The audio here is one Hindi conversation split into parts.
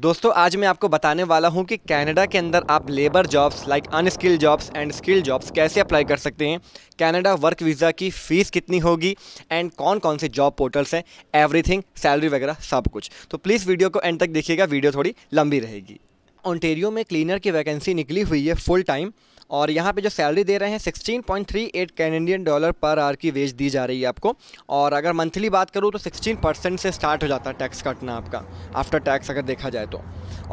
दोस्तों आज मैं आपको बताने वाला हूं कि कनाडा के अंदर आप labour jobs like unskill jobs and skill jobs कैसे अप्लाई कर सकते हैं कनाडा वर्क वीज़ा की फ़ीस कितनी होगी एंड कौन कौन से जॉब पोर्टल्स हैं एवरीथिंग सैलरी वगैरह सब कुछ तो प्लीज़ वीडियो को एंड तक देखिएगा वीडियो थोड़ी लंबी रहेगी ऑन्टेरियो में क्लीनर की वैकेंसी निकली हुई है फुल टाइम और यहाँ पे जो सैलरी दे रहे हैं 16.38 कैनेडियन डॉलर पर आर की वेज दी जा रही है आपको और अगर मंथली बात करूँ तो 16 परसेंट से स्टार्ट हो जाता है टैक्स कटना आपका आफ्टर टैक्स अगर देखा जाए तो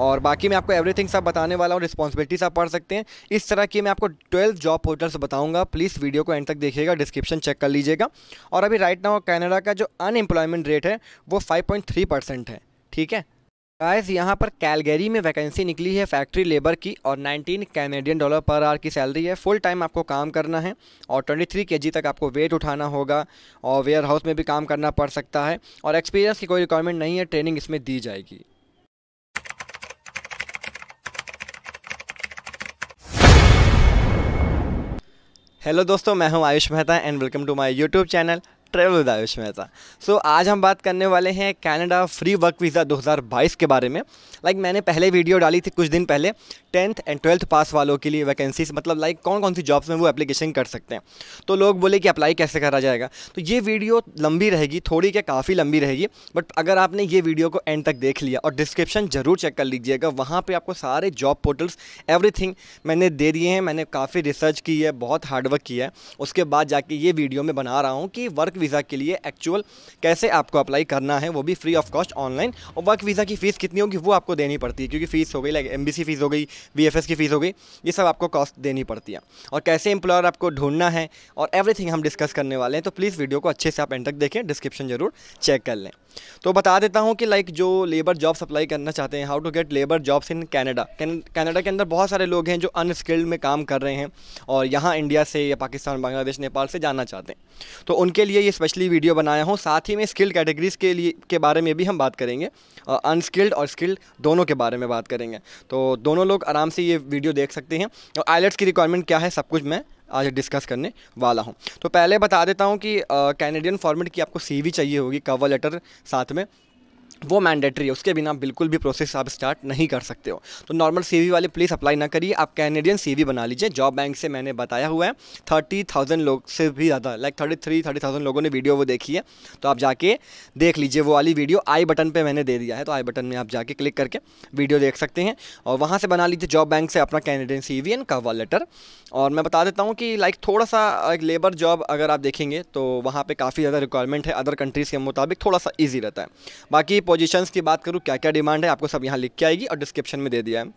और बाकी मैं आपको एवरीथिंग सब बताने वाला हूँ रिस्पॉन्सिबिलिटीज आप पढ़ सकते हैं इस तरह की मैं आपको ट्वेल्व जॉब पोर्टल्स बताऊँगा प्लीज़ वीडियो को एंड तक देखिएगा डिस्क्रिप्शन चेक कर लीजिएगा और अभी राइट नाउ कैनेडा का जो अनएम्प्लॉयमेंट रेट है वो फाइव परसेंट है ठीक है गाइस यहाँ पर कैलगेरी में वैकेंसी निकली है फैक्ट्री लेबर की और 19 कैनेडियन डॉलर पर आर की सैलरी है फुल टाइम आपको काम करना है और 23 केजी तक आपको वेट उठाना होगा और वेयर हाउस में भी काम करना पड़ सकता है और एक्सपीरियंस की कोई रिक्वायरमेंट नहीं है ट्रेनिंग इसमें दी जाएगी हेलो दोस्तों मैं हूं Ayush Mehta and welcome to my YouTube channel travel with Ayush Mehta so आज हम बात करने वाले हैं कनाडा फ्री वर्क वीज़ा 2022 के बारे में लाइक like मैंने पहले वीडियो डाली थी कुछ दिन पहले टेंथ एंड ट्वेल्थ पास वालों के लिए वैकेंसीज मतलब लाइक like कौन कौन सी जॉब्स में वो एप्लीकेशन कर सकते हैं तो लोग बोले कि अप्लाई कैसे करा जाएगा तो ये वीडियो लंबी रहेगी थोड़ी क्या काफ़ी लंबी रहेगी बट अगर आपने ये वीडियो को एंड तक देख लिया और डिस्क्रिप्शन ज़रूर चेक कर लीजिएगा वहाँ पर आपको सारे जॉब पोर्टल्स एवरीथिंग मैंने दे दिए हैं मैंने काफ़ी रिसर्च की है बहुत हार्डवर्क किया है उसके बाद जाके ये वीडियो में बना रहा हूँ कि वर्क वीज़ा के लिए एक्चुअल कैसे आपको अप्लाई करना है वो भी फ्री ऑफ कॉस्ट ऑनलाइन और वर्क वीज़ा की फ़ीस कितनी होगी वो आपको देनी पड़ती है क्योंकि फ़ीस हो गई लाइक एम फ़ीस हो गई बी की फ़ीस हो गई ये सब आपको कॉस्ट देनी पड़ती है और कैसे एम्प्लॉयर आपको ढूंढना है और एवरीथिंग हम डिस्कस करने वाले हैं तो प्लीज़ वीडियो को अच्छे से आप एंड तक देखें डिस्क्रिप्शन ज़रूर चेक कर लें तो बता देता हूँ कि लाइक जो लेबर जॉब्स अप्लाई करना चाहते हैं how to get labour jobs in Canada Canada के अंदर बहुत सारे लोग हैं जो अनस्किल्ड में काम कर रहे हैं और यहाँ इंडिया से या पाकिस्तान बांग्लादेश नेपाल से जाना चाहते हैं तो उनके लिए लिए स्पेशली वीडियो बनाया हूँ साथ ही में स्किल्ड कैटेगरीज़ के लिए के बारे में भी हम बात करेंगे अनस्किल्ड और स्किल्ड दोनों के बारे में बात करेंगे तो दोनों लोग आराम से ये वीडियो देख सकते हैं और आइलेट्स की रिक्वायरमेंट क्या है सब कुछ मैं आज डिस्कस करने वाला हूँ तो पहले बता देता हूँ कि कैनेडियन फॉर्मेट की आपको सी चाहिए होगी कवर लेटर साथ में वो मैंडेटरी है उसके बिना बिल्कुल भी प्रोसेस आप स्टार्ट नहीं कर सकते हो तो नॉर्मल सीवी वाले प्लीज़ अप्लाई ना करिए आप कैनेडियन सीवी बना लीजिए जॉब बैंक से मैंने बताया हुआ है थर्टी थाउजेंड लोग से भी ज़्यादा like thirty three thirty thousand लोगों ने वीडियो वो देखी है तो आप जाके देख लीजिए वो वाली वीडियो आई बटन पर मैंने दे दिया है तो आई बटन में आप जाके क्लिक करके वीडियो देख सकते हैं और वहाँ से बना लीजिए जॉब बैंक से अपना Canadian C V and cover letter और मैं बता देता हूँ कि लाइक थोड़ा सा लेबर जॉब अगर आप देखेंगे तो वहाँ पर काफ़ी ज़्यादा रिक्वायरमेंट है अदर कंट्रीज़ के मुताबिक थोड़ा सा ईजी रहता है बाकी पोजीशंस की बात करूँ क्या क्या डिमांड है आपको सब यहाँ लिख के आएगी और डिस्क्रिप्शन में दे दिया है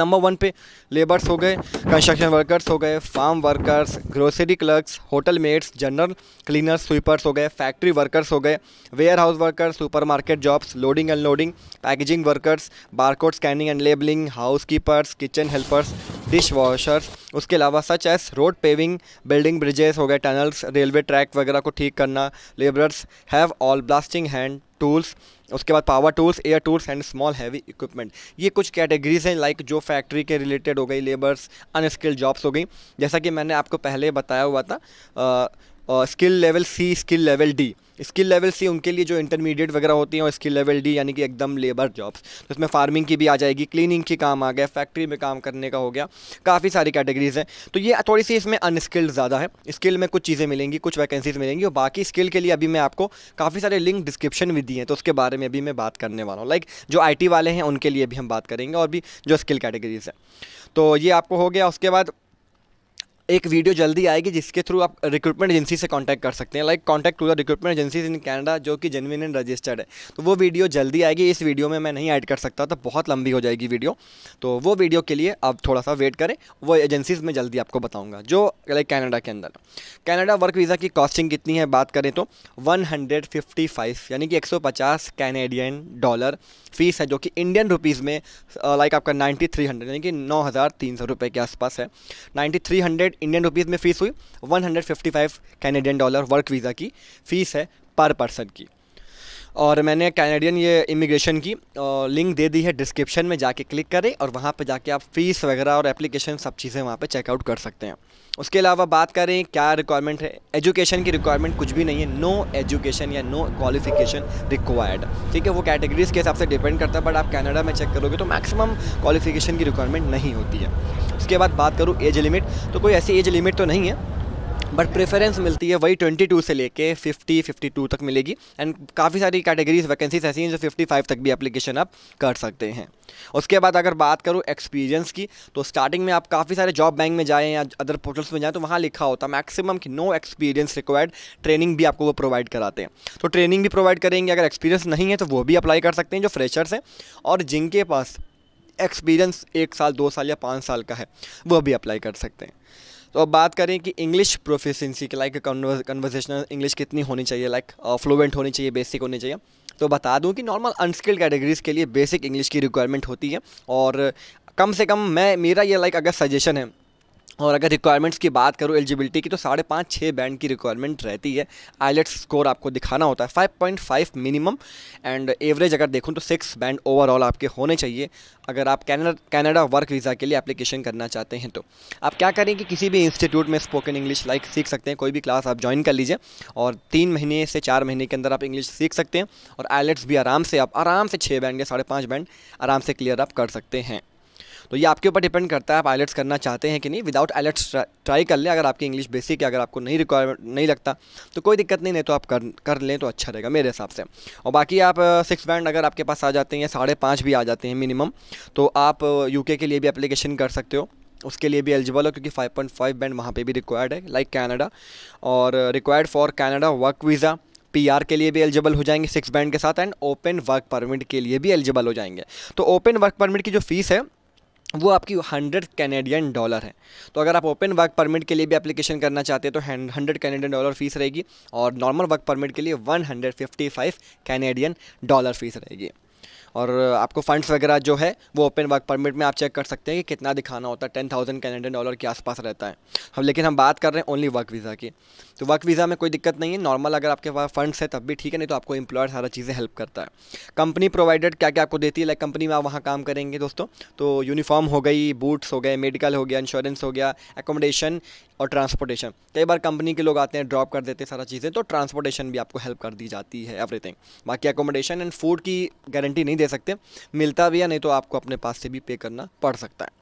नंबर वन पे लेबर्स हो गए कंस्ट्रक्शन वर्कर्स हो गए farm workers grocery clerks hotel mates general cleaners sweepers हो गए फैक्ट्री वर्कर्स हो गए warehouse workers supermarket jobs loading and loading packaging workers barcode scanning and labelling housekeepers kitchen helpers dishwashers उसके अलावा such as road paving building bridges हो गए टनल्स रेलवे ट्रैक वगैरह को ठीक करना labourers have all blasting hand tools उसके बाद power tools air tools and small heavy equipment ये कुछ कैटेगरीज हैं लाइक जो फैक्ट्री के रिलेटेड हो गई लेबर्स अनस्किल्ड जॉब्स हो गई जैसा कि मैंने आपको पहले बताया हुआ था skill level C skill level D skill level C उनके लिए जो इंटरमीडिएट वगैरह होती हैं और स्किल लेवल डी यानी कि एकदम लेबर जॉब्स तो इसमें फार्मिंग की भी आ जाएगी क्लीनिंग की काम आ गया फैक्ट्री में काम करने का हो गया काफ़ी सारी कैटेगरीज हैं तो ये थोड़ी सी इसमें अनस्किल्ड ज़्यादा है स्किल में कुछ चीज़ें मिलेंगी कुछ वैकेंसीज मिलेंगी और बाकी स्किल के लिए अभी मैं आपको काफ़ी सारे लिंक डिस्क्रिप्शन भी दिए हैं तो उसके बारे में भी मैं बात करने वाला हूँ लाइक जो आई वाले हैं उनके लिए भी हम बात करेंगे और भी जो स्किल कैटेगरीज हैं तो ये आपको हो गया उसके बाद एक वीडियो जल्दी आएगी जिसके थ्रू आप रिक्रूटमेंट एजेंसी से कांटेक्ट कर सकते हैं like contact to the recruitment agencies in Canada जो कि जेनविन एंड रजिस्टर्ड है तो वो वीडियो जल्दी आएगी इस वीडियो में मैं नहीं ऐड कर सकता तो बहुत लंबी हो जाएगी वीडियो तो वो वीडियो के लिए आप थोड़ा सा वेट करें वो एजेंसीज़ में जल्दी आपको बताऊँगा जो लाइक कैनेडा के अंदर कैनेडा वर्क वीज़ा की कॉस्टिंग कितनी है बात करें तो वन यानी कि एक कैनेडियन डॉलर फीस है जो कि इंडियन रुपीज़ में लाइक uh, आपका नाइन्टी यानी कि नौ रुपए के आसपास है नाइन्टी इंडियन रुपीज़ में फ़ीस हुई 155 कैनेडियन डॉलर वर्क वीज़ा की फ़ीस है पर पर्सन की और मैंने कैनेडियन ये इमिग्रेशन की लिंक दे दी है डिस्क्रिप्शन में जाके क्लिक करें और वहाँ पे जाके आप फ़ीस वगैरह और एप्लीकेशन सब चीज़ें वहाँ पे चेकआउट कर सकते हैं उसके अलावा बात करें क्या रिक्वायरमेंट है एजुकेशन की रिक्वायरमेंट कुछ भी नहीं है नो एजुकेशन या नो क्वालिफिकेशन रिक्वायर्ड ठीक है वो कैटेगरीज के हिसाब से डिपेंड करता है बट आप कनाडा में चेक करोगे तो मैक्सिमम क्वालिफिकेशन की रिक्वायरमेंट नहीं होती है उसके बाद बात करूँ एज लिमिट तो कोई ऐसी एज लिमिट तो नहीं है बट प्रेफरेंस मिलती है वही 22 से लेके 50 52 तक मिलेगी एंड काफ़ी सारी कैटेगरीज वैकेंसीज ऐसी हैं जो 55 तक भी एप्लीकेशन आप कर सकते हैं उसके बाद अगर बात करूँ एक्सपीरियंस की तो स्टार्टिंग में आप काफ़ी सारे जॉब बैंक में जाएँ या अदर पोर्टल्स में जाएँ तो वहाँ लिखा होता है मैक्सिमम कि नो एक्सपीरियंस रिक्वायर्ड ट्रेनिंग भी आपको वो प्रोवाइड कराते हैं तो ट्रेनिंग भी प्रोवाइड करेंगे अगर एक्सपीरियंस नहीं है तो वो भी अप्लाई कर सकते हैं जो फ्रेशर्स हैं और जिनके पास एक्सपीरियंस एक साल दो साल या पाँच साल का है वो भी अप्लाई कर सकते हैं तो अब बात करें कि इंग्लिश प्रोफिशेंसी की लाइक कन्वर्सेशनल इंग्लिश कितनी होनी चाहिए लाइक फ्लुएंट uh, होनी चाहिए बेसिक होनी चाहिए तो बता दूं कि नॉर्मल अनस्किल्ड कैटेगरीज़ के लिए बेसिक इंग्लिश की रिक्वायरमेंट होती है और कम से कम मैं मेरा ये लाइक अगर सजेशन है और अगर रिक्वायरमेंट्स की बात करूँ एलिजिबिलिटी की तो साढ़े पाँच छः बैंड की रिक्वायरमेंट रहती है आईलेट्स स्कोर आपको दिखाना होता है 5.5 मिनिमम एंड एवरेज अगर देखूँ तो सिक्स बैंड ओवरऑल आपके होने चाहिए अगर आप कैनेडा कैनेडा वर्क वीज़ा के लिए एप्लीकेशन करना चाहते हैं तो आप क्या करें कि किसी भी इंस्टीट्यूट में स्पोकन इंग्लिश लाइक सीख सकते हैं कोई भी क्लास आप ज्वाइन कर लीजिए और तीन महीने से चार महीने के अंदर आप इंग्लिश सीख सकते हैं और आईलेट्स भी आराम से आप आराम से छः बैंड या साढ़े बैंड आराम से क्लियर आप कर सकते हैं तो ये आपके ऊपर डिपेंड करता है आप आइलेट्स करना चाहते हैं कि नहीं विदाउट आइलेट्स ट्राई कर लें अगर आपकी इंग्लिश बेसिक है अगर आपको नहीं रिक्वायरमेंट नहीं लगता तो कोई दिक्कत नहीं नहीं तो आप कर कर लें तो अच्छा रहेगा मेरे हिसाब से और बाकी आप सिक्स बैंड अगर आपके पास आ जाते हैं साढ़े पाँच भी आ जाते हैं मिनिमम तो आप यू के लिए भी अप्लीकेशन कर सकते हो उसके लिए भी एलिजिबल हो क्योंकि 5.5 बैंड वहाँ पे भी रिक्वायर्ड है लाइक like कनाडा और required for Canada work visa PR के लिए भी एलिजिबल हो जाएंगे सिक्स बैंड के साथ एंड ओपन वर्क परमिट के लिए भी एलिजिबल हो जाएंगे तो ओपन वर्क परमिट की जो फीस है वो आपकी हंड्रेड कैनेडियन डॉलर है तो अगर आप ओपन वर्क परमिट के लिए भी एप्लीकेशन करना चाहते हैं तो हंड्रेड कैनेडियन डॉलर फीस रहेगी और नॉर्मल वर्क परमिट के लिए one hundred fifty five Canadian dollar fees रहेगी और आपको फंड्स वगैरह जो है वो ओपन वर्क परमिट में आप चेक कर सकते हैं कि कितना दिखाना होता है टेन थाउजेंड कैनेडियन डॉलर के आसपास रहता है हम लेकिन हम बात कर रहे हैं ओनली वर्क वीज़ा की तो वर्क वीज़ा में कोई दिक्कत नहीं है नॉर्मल अगर आपके पास फंड्स है तब भी ठीक है नहीं तो आपको इंप्लॉयर सारा चीज़ें हेल्प करता है कंपनी प्रोवाइडेड क्या क्या आपको देती है लाइक कंपनी में आप वहाँ काम करेंगे दोस्तों तो यूनिफॉर्म हो गई बूट्स हो गए मेडिकल हो गया इंश्योरेंस हो गया एकोमोडेशन और ट्रांसपोर्टेशन कई बार कंपनी के लोग आते हैं ड्रॉप कर देते हैं सारा चीज़ें तो ट्रांसपोर्टेशन भी आपको हेल्प कर दी जाती है एवरीथिंग बाकी एकोमोडेशन एंड फूड की गारंटी नहीं दे सकते मिलता भी या नहीं तो आपको अपने पास से भी पे करना पड़ सकता है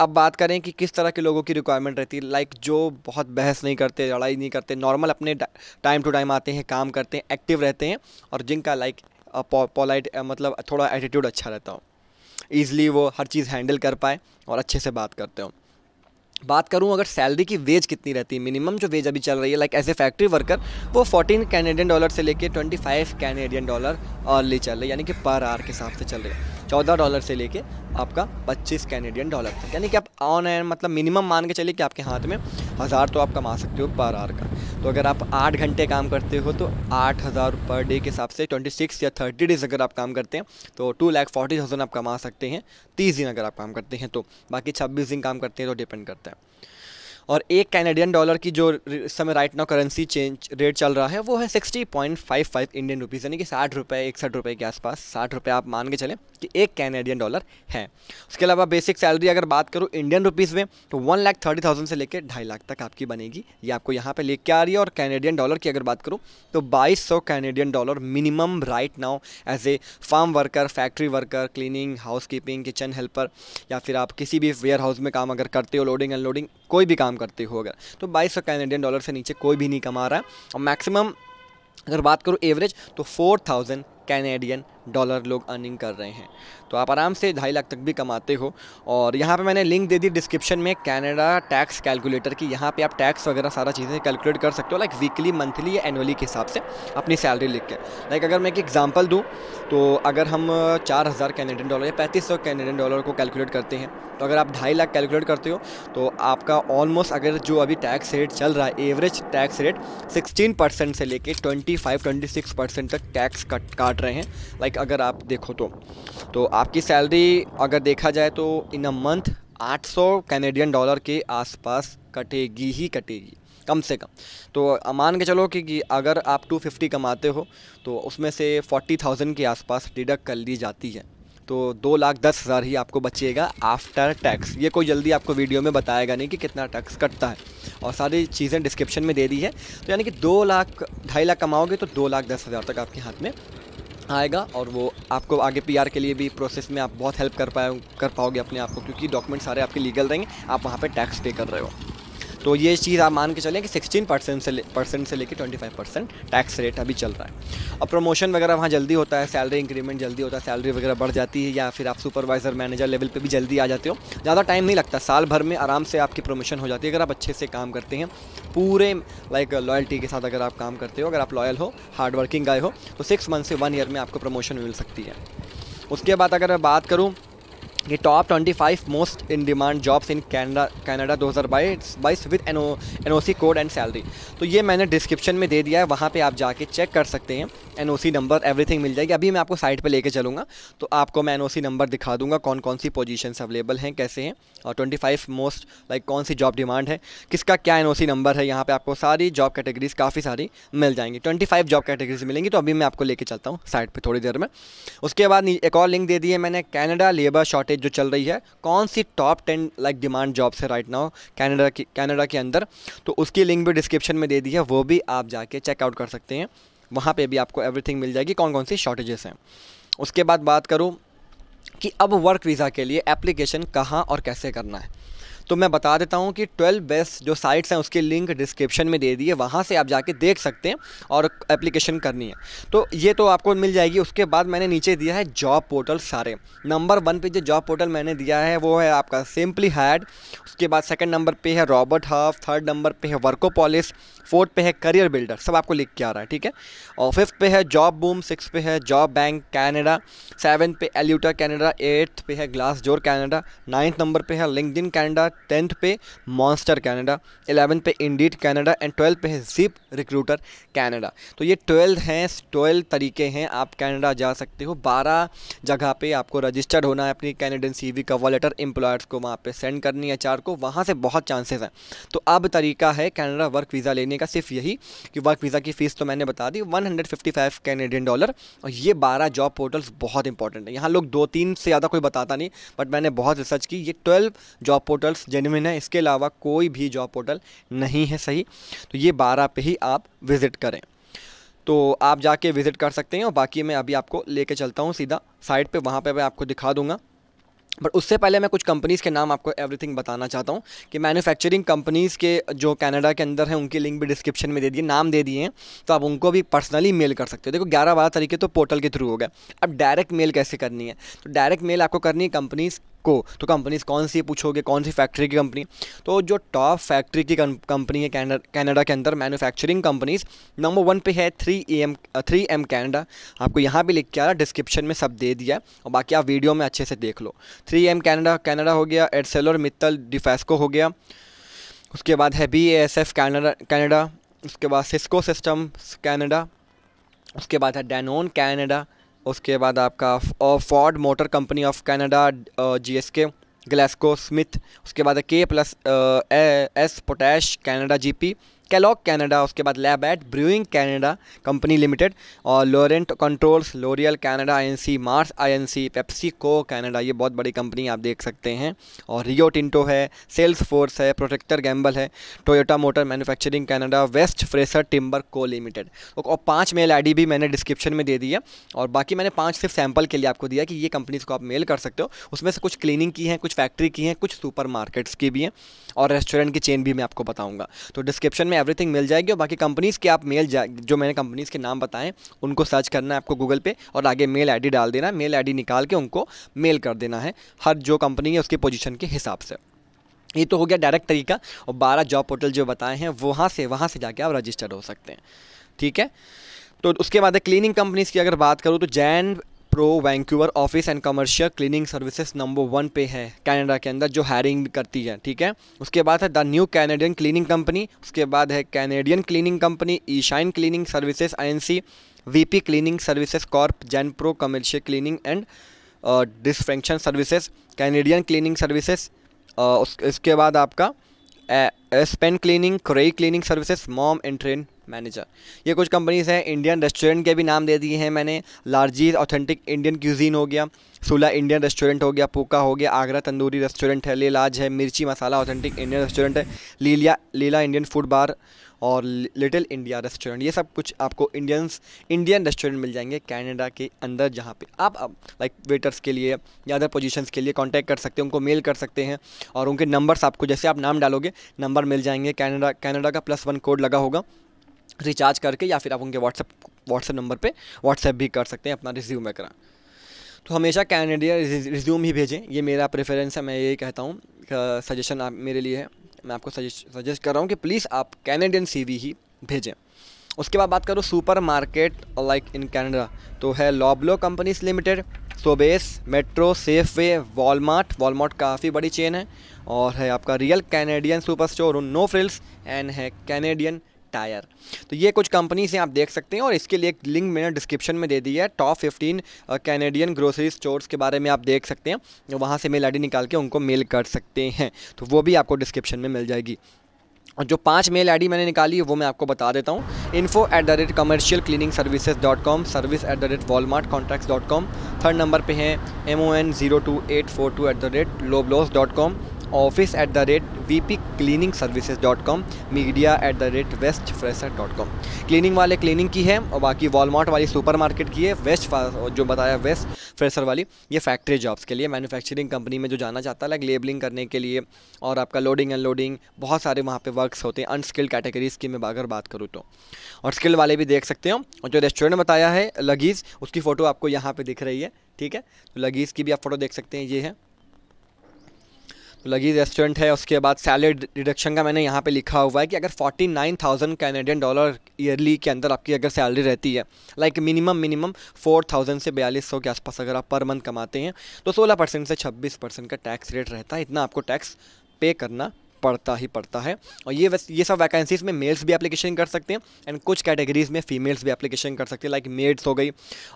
अब बात करें कि किस तरह के लोगों की रिक्वायरमेंट रहती है लाइक जो बहुत बहस नहीं करते लड़ाई नहीं करते नॉर्मल अपने टाइम टू टाइम आते हैं काम करते हैं एक्टिव रहते हैं और जिनका लाइक पोलाइट मतलब थोड़ा एटीट्यूड अच्छा रहता हो ईज़िली वो हर चीज़ हैंडल कर पाए और अच्छे से बात करते हो बात करूं अगर सैलरी की वेज कितनी रहती है मिनिमम जो वेज अभी चल रही है like as a factory worker वो 14 कैनेडियन डॉलर से लेके 25 कैनेडियन डॉलर अर्ली चल रही है यानी कि पर आर के हिसाब से चल रही है चौदह डॉलर से लेके आपका पच्चीस कैनेडियन डॉलर तक यानी कि आप ऑन एंड मतलब मिनिमम मान के चलिए कि आपके हाथ में हज़ार तो आप कमा सकते हो पर आर का तो अगर आप आठ घंटे काम करते हो तो आठ हज़ार पर डे के हिसाब से ट्वेंटी सिक्स या थर्टी डेज अगर आप काम करते हैं तो टू लैख फोर्टी थाउजेंड आप कमा सकते हैं तीस दिन अगर आप काम करते हैं तो बाकी छब्बीस दिन काम करते हैं तो डिपेंड करता है और एक कैनेडियन डॉलर की जो इस समय right now currency change rate चल रहा है वो है sixty point five five Indian rupees यानी कि साठ रुपये इकसठ रुपये के आसपास साठ रुपये आप मान के चलें कि एक कैनेडियन डॉलर है उसके अलावा बेसिक सैलरी अगर बात करूँ इंडियन रुपीज़ में तो वन लाख थर्टी थाउजेंड से लेकर ढाई लाख तक आपकी बनेगी ये आपको यहाँ पर लेके आ रही है और कैनेडियन डॉलर की अगर बात करूँ तो बाईस सौ Canadian dollar minimum right now as a farm worker factory worker cleaning housekeeping kitchen helper या फिर आप किसी भी वेयर हाउस में काम अगर करते हो लोडिंग अनलोडिंग कोई भी काम काम करते हो अगर तो बाईस कैनेडियन डॉलर से नीचे कोई भी नहीं कमा रहा है और मैक्सिमम अगर बात करूँ एवरेज तो फोर थाउजेंड कैनेडियन डॉलर लोग अर्निंग कर रहे हैं तो आप आराम से ढाई लाख तक भी कमाते हो और यहाँ पे मैंने लिंक दे दी डिस्क्रिप्शन में कैनेडा टैक्स कैलकुलेटर की यहाँ पे आप टैक्स वगैरह सारा चीज़ें कैलकुलेट कर सकते हो लाइक वीकली मंथली या एनुअली के हिसाब से अपनी सैलरी लिख के लाइक अगर मैं एक एग्जाम्पल दूँ तो अगर हम चार हज़ार कैनेडियन डॉलर या पैंतीस सौ कैनेडियन डॉलर को कैलकुलेट करते हैं तो अगर आप ढाई लाख कैलकुलेट करते हो तो आपका ऑलमोस्ट अगर जो अभी टैक्स रेट चल रहा है average tax rate sixteen percent से लेकर twenty five twenty six percent तक टैक्स कट काट काट रहे हैं लाइक अगर आप देखो तो तो आपकी सैलरी अगर देखा जाए तो in a month 800 Canadian dollar के आसपास कटेगी ही कटेगी कम से कम तो मान के चलो कि, कि अगर आप 250 कमाते हो तो उसमें से 40,000 के आसपास डिडक्ट कर ली जाती है तो दो लाख दस हज़ार ही आपको बचिएगा आफ्टर टैक्स ये कोई जल्दी आपको वीडियो में बताएगा नहीं कि कितना टैक्स कटता है और सारी चीज़ें डिस्क्रिप्शन में दे दी है तो यानी कि दो लाख ढाई लाख कमाओगे तो दो लाख दस हज़ार तक आपके हाथ में आएगा और वो आपको आगे पीआर के लिए भी प्रोसेस में आप बहुत हेल्प कर पाए कर पाओगे अपने आप को क्योंकि डॉक्यूमेंट सारे आपके लीगल रहेंगे आप वहाँ पर टैक्स पे कर रहे हो तो ये चीज़ आप मान के चलें कि 16 परसेंट से परसेंट से लेकर 25 परसेंट टैक्स रेट अभी चल रहा है और प्रमोशन वगैरह वहाँ जल्दी होता है सैलरी इंक्रीमेंट जल्दी होता है सैलरी वगैरह बढ़ जाती है या फिर आप सुपरवाइज़र मैनेजर लेवल पर भी जल्दी आ जाते हो ज़्यादा टाइम नहीं लगता साल भर में आराम से आपकी प्रमोशन हो जाती है अगर आप अच्छे से काम करते हैं पूरे लाइक लॉयल्टी के साथ अगर आप काम करते हो अगर आप लॉयल हो हार्ड वर्किंग गाय हो तो सिक्स मंथ से वन ईयर में आपको प्रमोशन मिल सकती है उसके बाद अगर मैं बात करूँ ये top 25 most in demand jobs in Canada बाईस बाईस with N O N O C code and salary तो ये मैंने डिस्क्रिप्शन में दे दिया है वहाँ पे आप जाके चेक कर सकते हैं N O C number everything मिल जाएगी अभी मैं आपको साइट पे लेके चलूँगा तो आपको मैं एन ओ सी नंबर दिखा दूंगा कौन कौन सी पोजिशन अवेलेबल हैं कैसे हैं और ट्वेंटी फाइव मोस्ट लाइक कौन सी जॉब डिमांड है किसका क्या एन ओ सी नंबर है यहाँ पर आपको सारी जॉब कैटेगरीज काफ़ी सारी मिल जाएंगी ट्वेंटी फाइव जॉब कैटेगरीज मिलेंगी तो अभी मैं आपको लेके चलता हूँ साइट पर थोड़ी देर में उसके बाद एक और लिंक दे दिए मैंने कैनेडा लेबर शॉर्टेज शॉर्टेज जो चल रही है कौन सी top ten like demand jobs है राइट नाउ कैनेडा की कैनेडा के अंदर तो उसकी लिंक भी डिस्क्रिप्शन में दे दी है वो भी आप जाके चेकआउट कर सकते हैं वहाँ पे भी आपको एवरीथिंग मिल जाएगी कौन कौन सी शॉर्टेजेस हैं उसके बाद बात करूँ कि अब वर्क वीज़ा के लिए एप्लीकेशन कहाँ और कैसे करना है तो मैं बता देता हूँ कि ट्वेल्व बेस्ट जो साइट्स हैं उसके लिंक डिस्क्रिप्शन में दे दी है वहाँ से आप जाके देख सकते हैं और एप्लीकेशन करनी है तो ये तो आपको मिल जाएगी उसके बाद मैंने नीचे दिया है जॉब पोर्टल सारे नंबर वन पे जो जॉब पोर्टल मैंने दिया है वो है आपका सिंपली हैड उसके बाद सेकेंड नंबर पर है रॉबर्ट हाफ थर्ड नंबर पर है वर्कोपॉलिस फोर्थ पे है करियर बिल्डर सब आपको लिख के आ रहा है ठीक है और फिफ्थ पे है जॉब बूम सिक्स पे है जॉब बैंक कैनेडा सेवन पे एल्यूटा कैनेडा एट्थ पे है glass Glassdoor Canada ninth number पे है लिंकड इन कैनेडा टेंथ पे मॉन्स्टर कनाडा एलेवेंथ पे इंडीड कनाडा एंड ट्वेल्थ पे है जिप रिक्रूटर कनाडा तो ये ट्वेल्थ हैं ट्वेल्थ तरीके हैं आप कनाडा जा सकते हो बारह जगह पे आपको रजिस्टर्ड होना है अपनी Canadian CV cover letter employers को वहाँ पे सेंड करनी है चार को वहाँ से बहुत चांसेस हैं तो अब तरीका है कैनेडा वर्क वीज़ा लेने का सिर्फ यही कि वर्क वीज़ा की फ़ीस तो मैंने बता दी वन कैनेडियन डॉलर और ये बारह जॉब पोर्टल्स बहुत इंपॉर्टेंट है यहाँ लोग दो तीन से ज़्यादा कोई बताता नहीं बट मैंने बहुत रिसर्च की ये ट्वेल्व जॉब पोर्टल्स सिर्फ जेनविन है इसके अलावा कोई भी जॉब पोर्टल नहीं है सही तो ये बारह पे ही आप विज़िट करें तो आप जाके विज़िट कर सकते हैं और बाकी मैं अभी आपको लेके चलता हूँ सीधा साइट पे वहाँ पे मैं आपको दिखा दूँगा बट उससे पहले मैं कुछ कंपनीज़ के नाम आपको एवरीथिंग बताना चाहता हूँ कि मैन्युफैक्चरिंग कंपनीज़ के जो कनाडा के अंदर हैं उनकी लिंक भी डिस्क्रिप्शन में दे दिए नाम दे दिए हैं तो आप उनको भी पर्सनली मेल कर सकते हो देखो ग्यारह बारह तरीके तो पोर्टल के थ्रू हो गए अब डायरेक्ट मेल कैसे करनी है तो डायरेक्ट मेल आपको करनी है कंपनीज़ को तो कंपनीज कौन सी पूछोगे कौन सी फैक्ट्री की कंपनी तो जो टॉप फैक्ट्री की कंपनी है कैनेडा के अंदर मैन्युफैक्चरिंग कंपनीज नंबर वन पे है three A M three M Canada आपको यहाँ भी लिख के आ रहा डिस्क्रिप्शन में सब दे दिया और बाकी आप वीडियो में अच्छे से देख लो थ्री एम कैनेडा कैनेडा हो गया एडसेलोर मित्तल डिफेस्को हो गया उसके बाद है B S F Canada Canada उसके बाद सिस्को सिस्टम कैनेडा उसके बाद है डैनोन कैनेडा उसके बाद आपका Ford motor company of Canada GSK Glaxo Smith उसके बाद K plus S potash Canada GP Kellogg Canada उसके बाद Labatt brewing Canada company limited और Laurent controls L'Oreal Canada Inc Mars Inc PepsiCo Canada ये बहुत बड़ी कंपनी आप देख सकते हैं और रियो टिंटो है सेल्स फोर्स है प्रोटेक्टर गैम्बल है Toyota motor manufacturing Canada West Fraser Timber Co limited और पाँच मेल आई भी मैंने डिस्क्रिप्शन में दे दी है और बाकी मैंने पाँच सिर्फ सैम्पल के लिए आपको दिया कि ये कंपनीज़ को आप मेल कर सकते हो उसमें से कुछ क्लीनिंग की हैं कुछ फैक्ट्री की हैं कुछ सुपर मार्केट्स की भी हैं और रेस्टोरेंट की चेन भी मैं आपको बताऊँगा तो डिस्क्रिप्शन में एवरीथिंग मिल जाएगी और बाकी कंपनीज़ के आप मेल जो मैंने कंपनीज़ के नाम बताएं उनको सर्च करना है आपको गूगल पे और आगे मेल आईडी डाल देना है मेल आईडी निकाल के उनको मेल कर देना है हर जो कंपनी है उसके पोजिशन के हिसाब से ये तो हो गया डायरेक्ट तरीका और बारह जॉब पोर्टल जो बताए हैं वहाँ से वहाँ से जाके आप रजिस्टर्ड हो सकते हैं ठीक है तो उसके बाद क्लीनिंग कंपनीज़ की अगर बात करूँ तो Jan Pro Vancouver office and commercial cleaning services number one पे है कनाडा के अंदर जो हायरिंग करती है ठीक है उसके बाद है the new Canadian cleaning company उसके बाद है Canadian cleaning company eShine cleaning services I VP cleaning services corp Jan Pro commercial cleaning and disinfection services Canadian cleaning services इसके बाद आपका एसपेन क्लीनिंग क्रेई cleaning services mom and train manager ये कुछ कंपनीज़ हैं इंडियन रेस्टोरेंट के भी नाम दे दिए हैं मैंने लार्जीज ऑथेंटिक इंडियन क्यूजीन हो गया सुला इंडियन रेस्टोरेंट हो गया पोका हो गया आगरा तंदूरी रेस्टोरेंट है लेलाज है मिर्ची मसाला ऑथेंटिक इंडियन रेस्टोरेंट है लीलिया लीला इंडियन फूड बार और लिटिल इंडिया रेस्टोरेंट ये सब कुछ आपको इंडियंस इंडियन रेस्टोरेंट मिल जाएंगे कनाडा के अंदर जहाँ पे आप लाइक वेटर्स के लिए या अदर पोजीशंस के लिए कांटेक्ट कर सकते हैं उनको मेल कर सकते हैं और उनके नंबर्स आपको जैसे आप नाम डालोगे नंबर मिल जाएंगे कनाडा कनाडा का प्लस वन कोड लगा होगा रिचार्ज करके या फिर आप उनके व्हाट्सअप व्हाट्सअप नंबर पे व्हाट्सएप भी कर सकते हैं अपना रिज्यूम वगैरह तो हमेशा कैनेडियन रिज्यूम ही भेजें ये मेरा प्रेफरेंस है मैं यही कहता हूँ सजेशन आप मेरे लिए है मैं आपको सजेस्ट सजेस्ट कर रहा हूँ कि प्लीज़ आप कैनेडियन सी ही भेजें उसके बाद बात करो supermarket like in Canada तो है Loblaw companies limited Sobeys Metro Safeway Walmart Walmart काफ़ी बड़ी चेन है और है आपका real Canadian superstore no frills and है कैनेडियन टायर तो ये कुछ कंपनी से आप देख सकते हैं और इसके लिए एक लिंक मैंने डिस्क्रिप्शन में दे दी है top fifteen Canadian grocery stores के बारे में आप देख सकते हैं वहाँ से मेल आई निकाल के उनको मेल कर सकते हैं तो वो भी आपको डिस्क्रिप्शन में मिल जाएगी और जो पांच मेल आईडी मैंने निकाली है वो मैं आपको बता देता हूँ info at the rate commercial cleaning services dot com service at the rate Walmart contracts dot com third number पे है M O N zero two eight four two at the rate Loblaws dot com office at the rate V P cleaning services dot com media at the rate West Fraser dot com cleaning वाले क्लिनिंग की है और बाकी वॉलमार्ट वाली सुपर मार्केट की है वेस्ट जो बताया वेस्ट फ्रेशर वाली ये फैक्ट्री जॉब्स के लिए मैनुफैक्चरिंग कंपनी में जो जाना चाहता है लाइक लेबलिंग करने के लिए और आपका लोडिंग अनलोडिंग बहुत सारे वहाँ पे वर्क्स होते हैं अनस्किल्ड कैटेगरीज की मैं अगर बात करूँ तो और स्किल वाले भी देख सकते हो और जो रेस्टोरेंट बताया है लगीज उसकी फ़ोटो आपको यहाँ पर दिख रही है ठीक है तो लगीज की भी आप फोटो देख सकते हैं ये है लगी रेस्टोरेंट है उसके बाद सैलरी डिडक्शन का मैंने यहाँ पे लिखा हुआ है कि अगर forty nine thousand Canadian dollar yearly के अंदर आपकी अगर सैलरी रहती है like minimum minimum four thousand से बयालीस सौ के आसपास अगर आप पर मंथ कमाते हैं तो सोलह परसेंट से छब्बीस परसेंट का टैक्स रेट रहता है इतना आपको टैक्स पे करना पड़ता ही पड़ता है और ये ये सब वैकेंसीज़ में मेल्स भी एप्लीकेशन कर सकते हैं एंड कुछ कैटेगरीज़ में फीमेल्स भी एप्लीकेशन कर सकते हैं लाइक मेड्स हो गई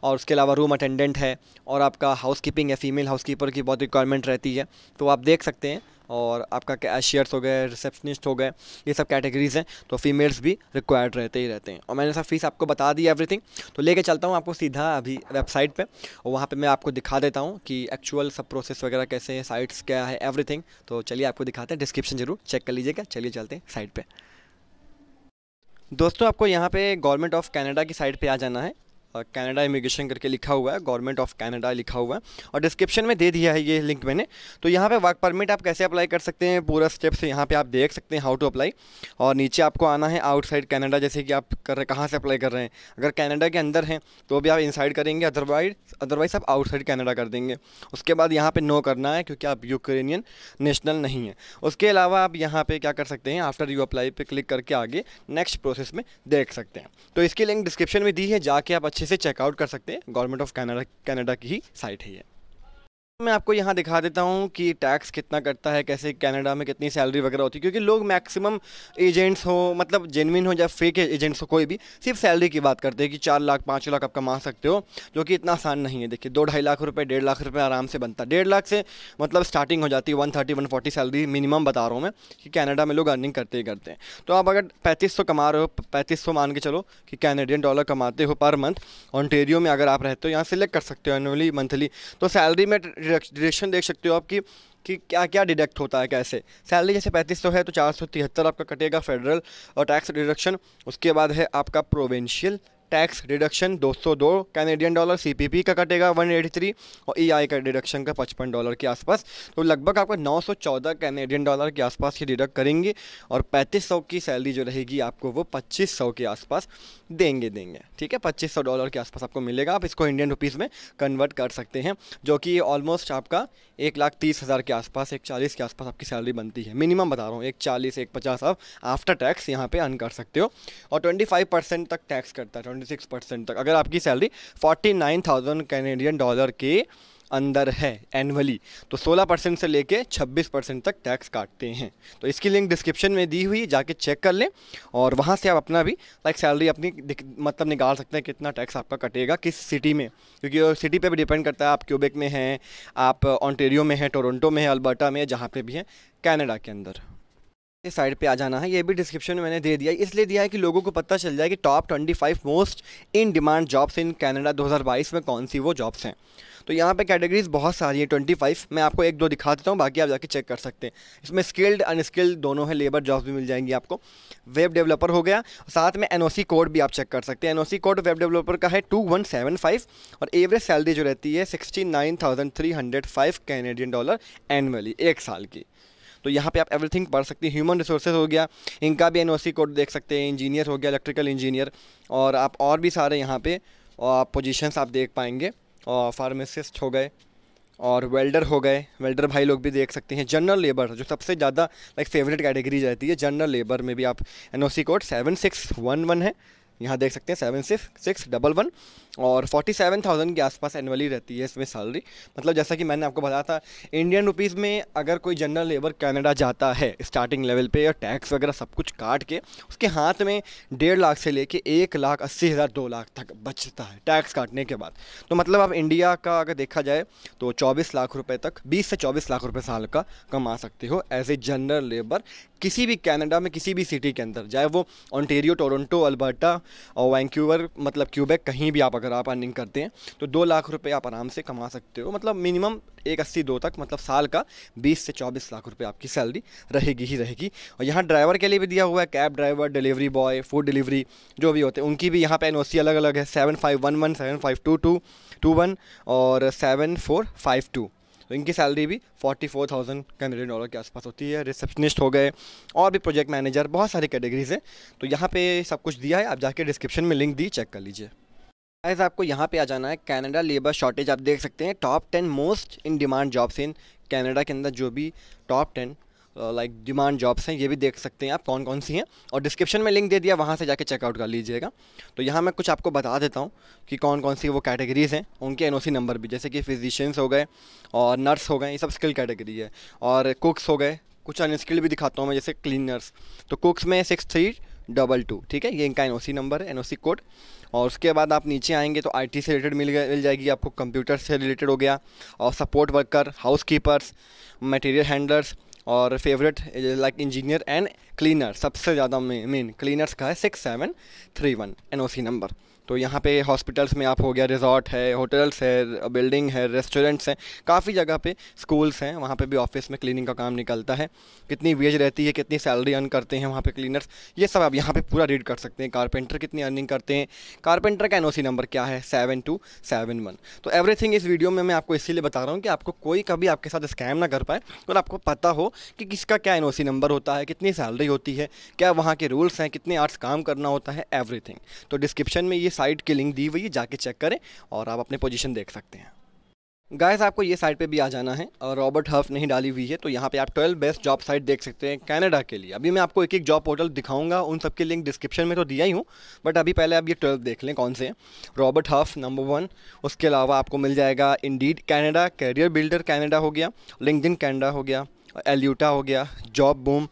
और उसके अलावा रूम अटेंडेंट है और आपका हाउस कीपिंग है फीमेल हाउस कीपर की बहुत रिक्वायरमेंट रहती है तो आप देख सकते हैं और आपका कैशियर्स हो गए रिसेप्शनिस्ट हो गए ये सब कैटेगरीज़ हैं तो फीमेल्स भी रिक्वायर्ड रहते ही रहते हैं और मैंने सब फीस आपको बता दी एवरीथिंग तो लेके चलता हूँ आपको सीधा अभी वेबसाइट पे और वहाँ पे मैं आपको दिखा देता हूँ कि एक्चुअल सब प्रोसेस वगैरह कैसे हैं साइट्स क्या है एवरीथिंग तो चलिए आपको दिखाते हैं डिस्क्रिप्शन जरूर चेक कर लीजिएगा चलिए चलते हैं साइट पर दोस्तों आपको यहाँ पे गवर्नमेंट ऑफ कनाडा की साइट पे आ जाना है कनाडा इमिग्रेशन करके लिखा हुआ है गवर्नमेंट ऑफ कनाडा लिखा हुआ है और डिस्क्रिप्शन में दे दिया है ये लिंक मैंने तो यहाँ पे वर्क परमिट आप कैसे अप्लाई कर सकते हैं पूरा स्टेप्स यहाँ पे आप देख सकते हैं हाउ टू अप्लाई और नीचे आपको आना है आउटसाइड कनाडा जैसे कि आप कर रहे कहाँ से अप्लाई कर रहे हैं अगर कैनेडा के अंदर हैं तो भी आप इनसाइड करेंगे अदरवाइज अदरवाइज आप आउटसाइड कैनेडा कर देंगे उसके बाद यहाँ पर नो करना है क्योंकि आप यूक्रेनियन नेशनल नहीं हैं उसके अलावा आप यहाँ पर क्या कर सकते हैं आफ्टर यू अप्लाई पर क्लिक करके आगे नेक्स्ट प्रोसेस में देख सकते हैं तो इसकी लिंक डिस्क्रिप्शन में दी है जाके आप अच्छे अच्छे से चेकआउट कर सकते हैं गवर्नमेंट ऑफ कनाडा कनाडा की ही साइट है ये मैं आपको यहाँ दिखा देता हूँ कि टैक्स कितना कटता है कैसे कनाडा में कितनी सैलरी वगैरह होती है क्योंकि लोग मैक्सिमम एजेंट्स हो मतलब जेनविन हो या फेक एजेंट्स हो कोई भी सिर्फ सैलरी की बात करते हैं कि चार लाख पाँच लाख आप कमा सकते हो जो कि इतना आसान नहीं है देखिए दो ढाई लाख रुपये डेढ़ लाख रुपये आराम से बनता है डेढ़ लाख से मतलब स्टार्टिंग हो जाती है one thirty one forty salary minimum बता रहा हूँ मैं कि कैनेडा में लोग अर्निंग करते ही करते हैं तो आप अगर पैंतीस सौ कमा रहे हो पैंतीस सौ मान के चलो कि कैनेडियन डॉलर कमाते हो पर मंथ ऑनटेरियो में अगर आप रहते हो यहाँ सेलेक्ट कर सकते हो एनुअली मंथली तो सैलरी में डिडक्शन देख सकते हो आपकी कि क्या क्या डिडक्ट होता है कैसे सैलरी जैसे पैंतीस सौ है तो चार सौ तिहत्तर आपका कटेगा फेडरल और टैक्स डिडक्शन उसके बाद है आपका provincial tax deduction 202 Canadian dollar CPP का कटेगा 183 और ईआई e का डिडक्शन का 55 डॉलर के आसपास तो लगभग आपका 914 कैनेडियन डॉलर के आसपास ही डिडक्ट करेंगे और 3500 की सैलरी जो रहेगी आपको वो 2500 के आसपास देंगे देंगे ठीक है 2500 डॉलर के आसपास आपको मिलेगा आप इसको इंडियन रुपीज़ में कन्वर्ट कर सकते हैं जो कि ऑलमोस्ट आपका एक लाख तीस हज़ार के आसपास एक चालीस के आसपास आपकी सैलरी बनती है मिनिमम बता रहा हूँ एक चालीस एक पचास आप आफ्टर टैक्स यहाँ पर अर्न कर सकते हो और ट्वेंटी फाइव परसेंट तक टैक्स करता है ट्वेंटी सिक्स परसेंट तक अगर आपकी salary forty nine thousand Canadian dollar के अंदर है एनुअली तो 16 परसेंट से लेके 26 परसेंट तक टैक्स काटते हैं तो इसकी लिंक डिस्क्रिप्शन में दी हुई जाके चेक कर लें और वहाँ से आप अपना भी लाइक सैलरी अपनी मतलब निकाल सकते हैं कितना टैक्स आपका कटेगा किस सिटी में क्योंकि सिटी पे भी डिपेंड करता है आप क्यूबेक में हैं आप ऑन्टेरियो में हैं टोरंटो में हैं अल्बर्टा में जहाँ पर भी हैं कैनेडा के अंदर इस साइड पे आ जाना है ये भी डिस्क्रिप्शन में मैंने दे दिया इसलिए दिया है कि लोगों को पता चल जाए कि top 25 most in demand jobs in Canada 2022 में कौन सी वो जॉब्स हैं तो यहाँ पे कैटेगरीज बहुत सारी है 25 मैं आपको एक दो दिखा देता हूँ बाकी आप जाके चेक कर सकते हैं इसमें स्किल्ड अनस्किल्ड दोनों है लेबर जॉब्स भी मिल जाएंगी आपको वेब डेवलपर हो गया साथ में एनओसी कोड भी आप चेक कर सकते हैं एनओसी कोड वेब डेवलपर का है टू वन सेवन फाइव और एवरेज सैलरी जो रहती है sixty nine thousand three hundred five Canadian dollar annually एक साल की तो यहाँ पे आप एवरीथिंग पढ़ सकते हैं ह्यूमन रिसोर्सेज हो गया इनका भी एन कोड देख सकते हैं इंजीनियर हो गया इलेक्ट्रिकल इंजीनियर और आप और भी सारे यहाँ पे पोजीशंस आप देख पाएंगे और फार्मेसिस्ट हो गए और वेल्डर हो गए वेल्डर भाई लोग भी देख सकते हैं जनरल लेबर जो सबसे ज़्यादा लाइक फेवरेट कैटेगरी रहती है जनरल लेबर में भी आप N code seven six one one है यहाँ देख सकते हैं seven six six double one और 47,000 के आसपास एनुअली रहती है इसमें सैलरी मतलब जैसा कि मैंने आपको बताया था इंडियन रुपीज़ में अगर कोई जनरल लेबर कनाडा जाता है स्टार्टिंग लेवल पे या टैक्स वगैरह सब कुछ काट के उसके हाथ में डेढ़ लाख से लेके एक लाख अस्सी हज़ार दो लाख तक बचता है टैक्स काटने के बाद तो मतलब आप इंडिया का अगर देखा जाए तो चौबीस लाख रुपये तक बीस से चौबीस लाख रुपये साल का कमा सकते हो एज ए जनरल लेबर किसी भी कैनेडा में किसी भी सिटी के अंदर चाहे वो ऑन्टेरियो टोरंटो अल्बर्टा और वैंक्यूवर मतलब क्यूबेक कहीं भी आप अगर अगर आप अर्निंग करते हैं तो दो लाख रुपये आप आराम से कमा सकते हो मतलब मिनिमम एक अस्सी दो तक मतलब साल का बीस से चौबीस लाख रुपये आपकी सैलरी रहेगी ही रहेगी और यहाँ ड्राइवर के लिए भी दिया हुआ है cab driver delivery boy food delivery जो भी होते हैं उनकी भी यहाँ पर एन अलग अलग है seven five one one seven five two two two one और सेवन फोर फाइव टू तो इनकी सैलरी भी forty four thousand Canadian dollar के आसपास होती है रिसेप्शनिस्ट हो गए और भी प्रोजेक्ट मैनेजर बहुत सारी कैटेगरीज हैं तो यहाँ पे सब कुछ दिया है आप जाके डिस्क्रिप्शन में लिंक दी चेक कर लीजिए गाइस आपको यहाँ पे आ जाना है कनाडा लेबर शॉर्टेज आप देख सकते हैं top ten most in demand jobs in Canada के अंदर जो भी top ten like demand jobs हैं ये भी देख सकते हैं आप कौन कौन सी हैं और डिस्क्रिप्शन में लिंक दे दिया वहाँ से जाके चेकआउट कर लीजिएगा तो यहाँ मैं कुछ आपको बता देता हूँ कि कौन कौन सी वो कैटेगरीज़ हैं उनके एन नंबर भी जैसे कि फिजिशियंस हो गए और नर्स हो गए ये सब स्किल कैटेगरी है और कुक्स हो गए कुछ अनस्किल्ड भी दिखाता हूँ मैं जैसे क्लीनर्स तो कुक्स में सिक्स थ्री डबल टू ठीक है ये इनका एन नंबर है एन कोड और उसके बाद आप नीचे आएंगे तो आईटी से रिलेटेड मिल मिल जाएगी आपको कंप्यूटर से रिलेटेड हो गया और support worker house keepers material handlers और favourite like engineer and cleaner सबसे ज़्यादा मेन क्लीनर्स का है six seven three one N number तो यहाँ पे हॉस्पिटल्स में आप हो गया रिजॉर्ट है होटल्स है बिल्डिंग है रेस्टोरेंट्स हैं काफ़ी जगह पे स्कूल्स हैं वहाँ पे भी ऑफिस में क्लीनिंग का काम निकलता है कितनी वेज रहती है कितनी सैलरी अर्न करते हैं वहाँ पे क्लीनर्स ये सब आप यहाँ पे पूरा रीड कर सकते हैं कारपेंटर कितनी अर्निंग करते हैं कारपेंटर का एन नंबर क्या है सेवन टू सेवन वन तो एवरीथिंग इस वीडियो में मैं आपको इसीलिए बता रहा हूँ कि आपको कोई कभी आपके साथ स्कैम ना कर पाए और आपको पता हो कि किसका क्या एन नंबर होता है कितनी सैलरी होती है क्या वहाँ के रूल्स हैं कितने आर्ट्स काम करना होता है एवरी तो डिस्क्रिप्शन में ये साइट की लिंक दी हुई है जाके चेक करें और आप अपने पोजीशन देख सकते हैं गाइस आपको ये साइट पे भी आ जाना है और रॉबर्ट हफ नहीं डाली हुई है तो यहाँ पे आप 12 बेस्ट जॉब साइट देख सकते हैं कनाडा के लिए अभी मैं आपको एक एक जॉब पोर्टल दिखाऊंगा उन सबके लिंक डिस्क्रिप्शन में तो दिया ही हूँ बट अभी पहले आप ये 12 देख लें कौन से रॉबर्ट हफ नंबर वन उसके अलावा आपको मिल जाएगा Indeed Canada career builder Canada हो गया लिंकड कैनेडा हो गया एल्यूटा हो गया job boom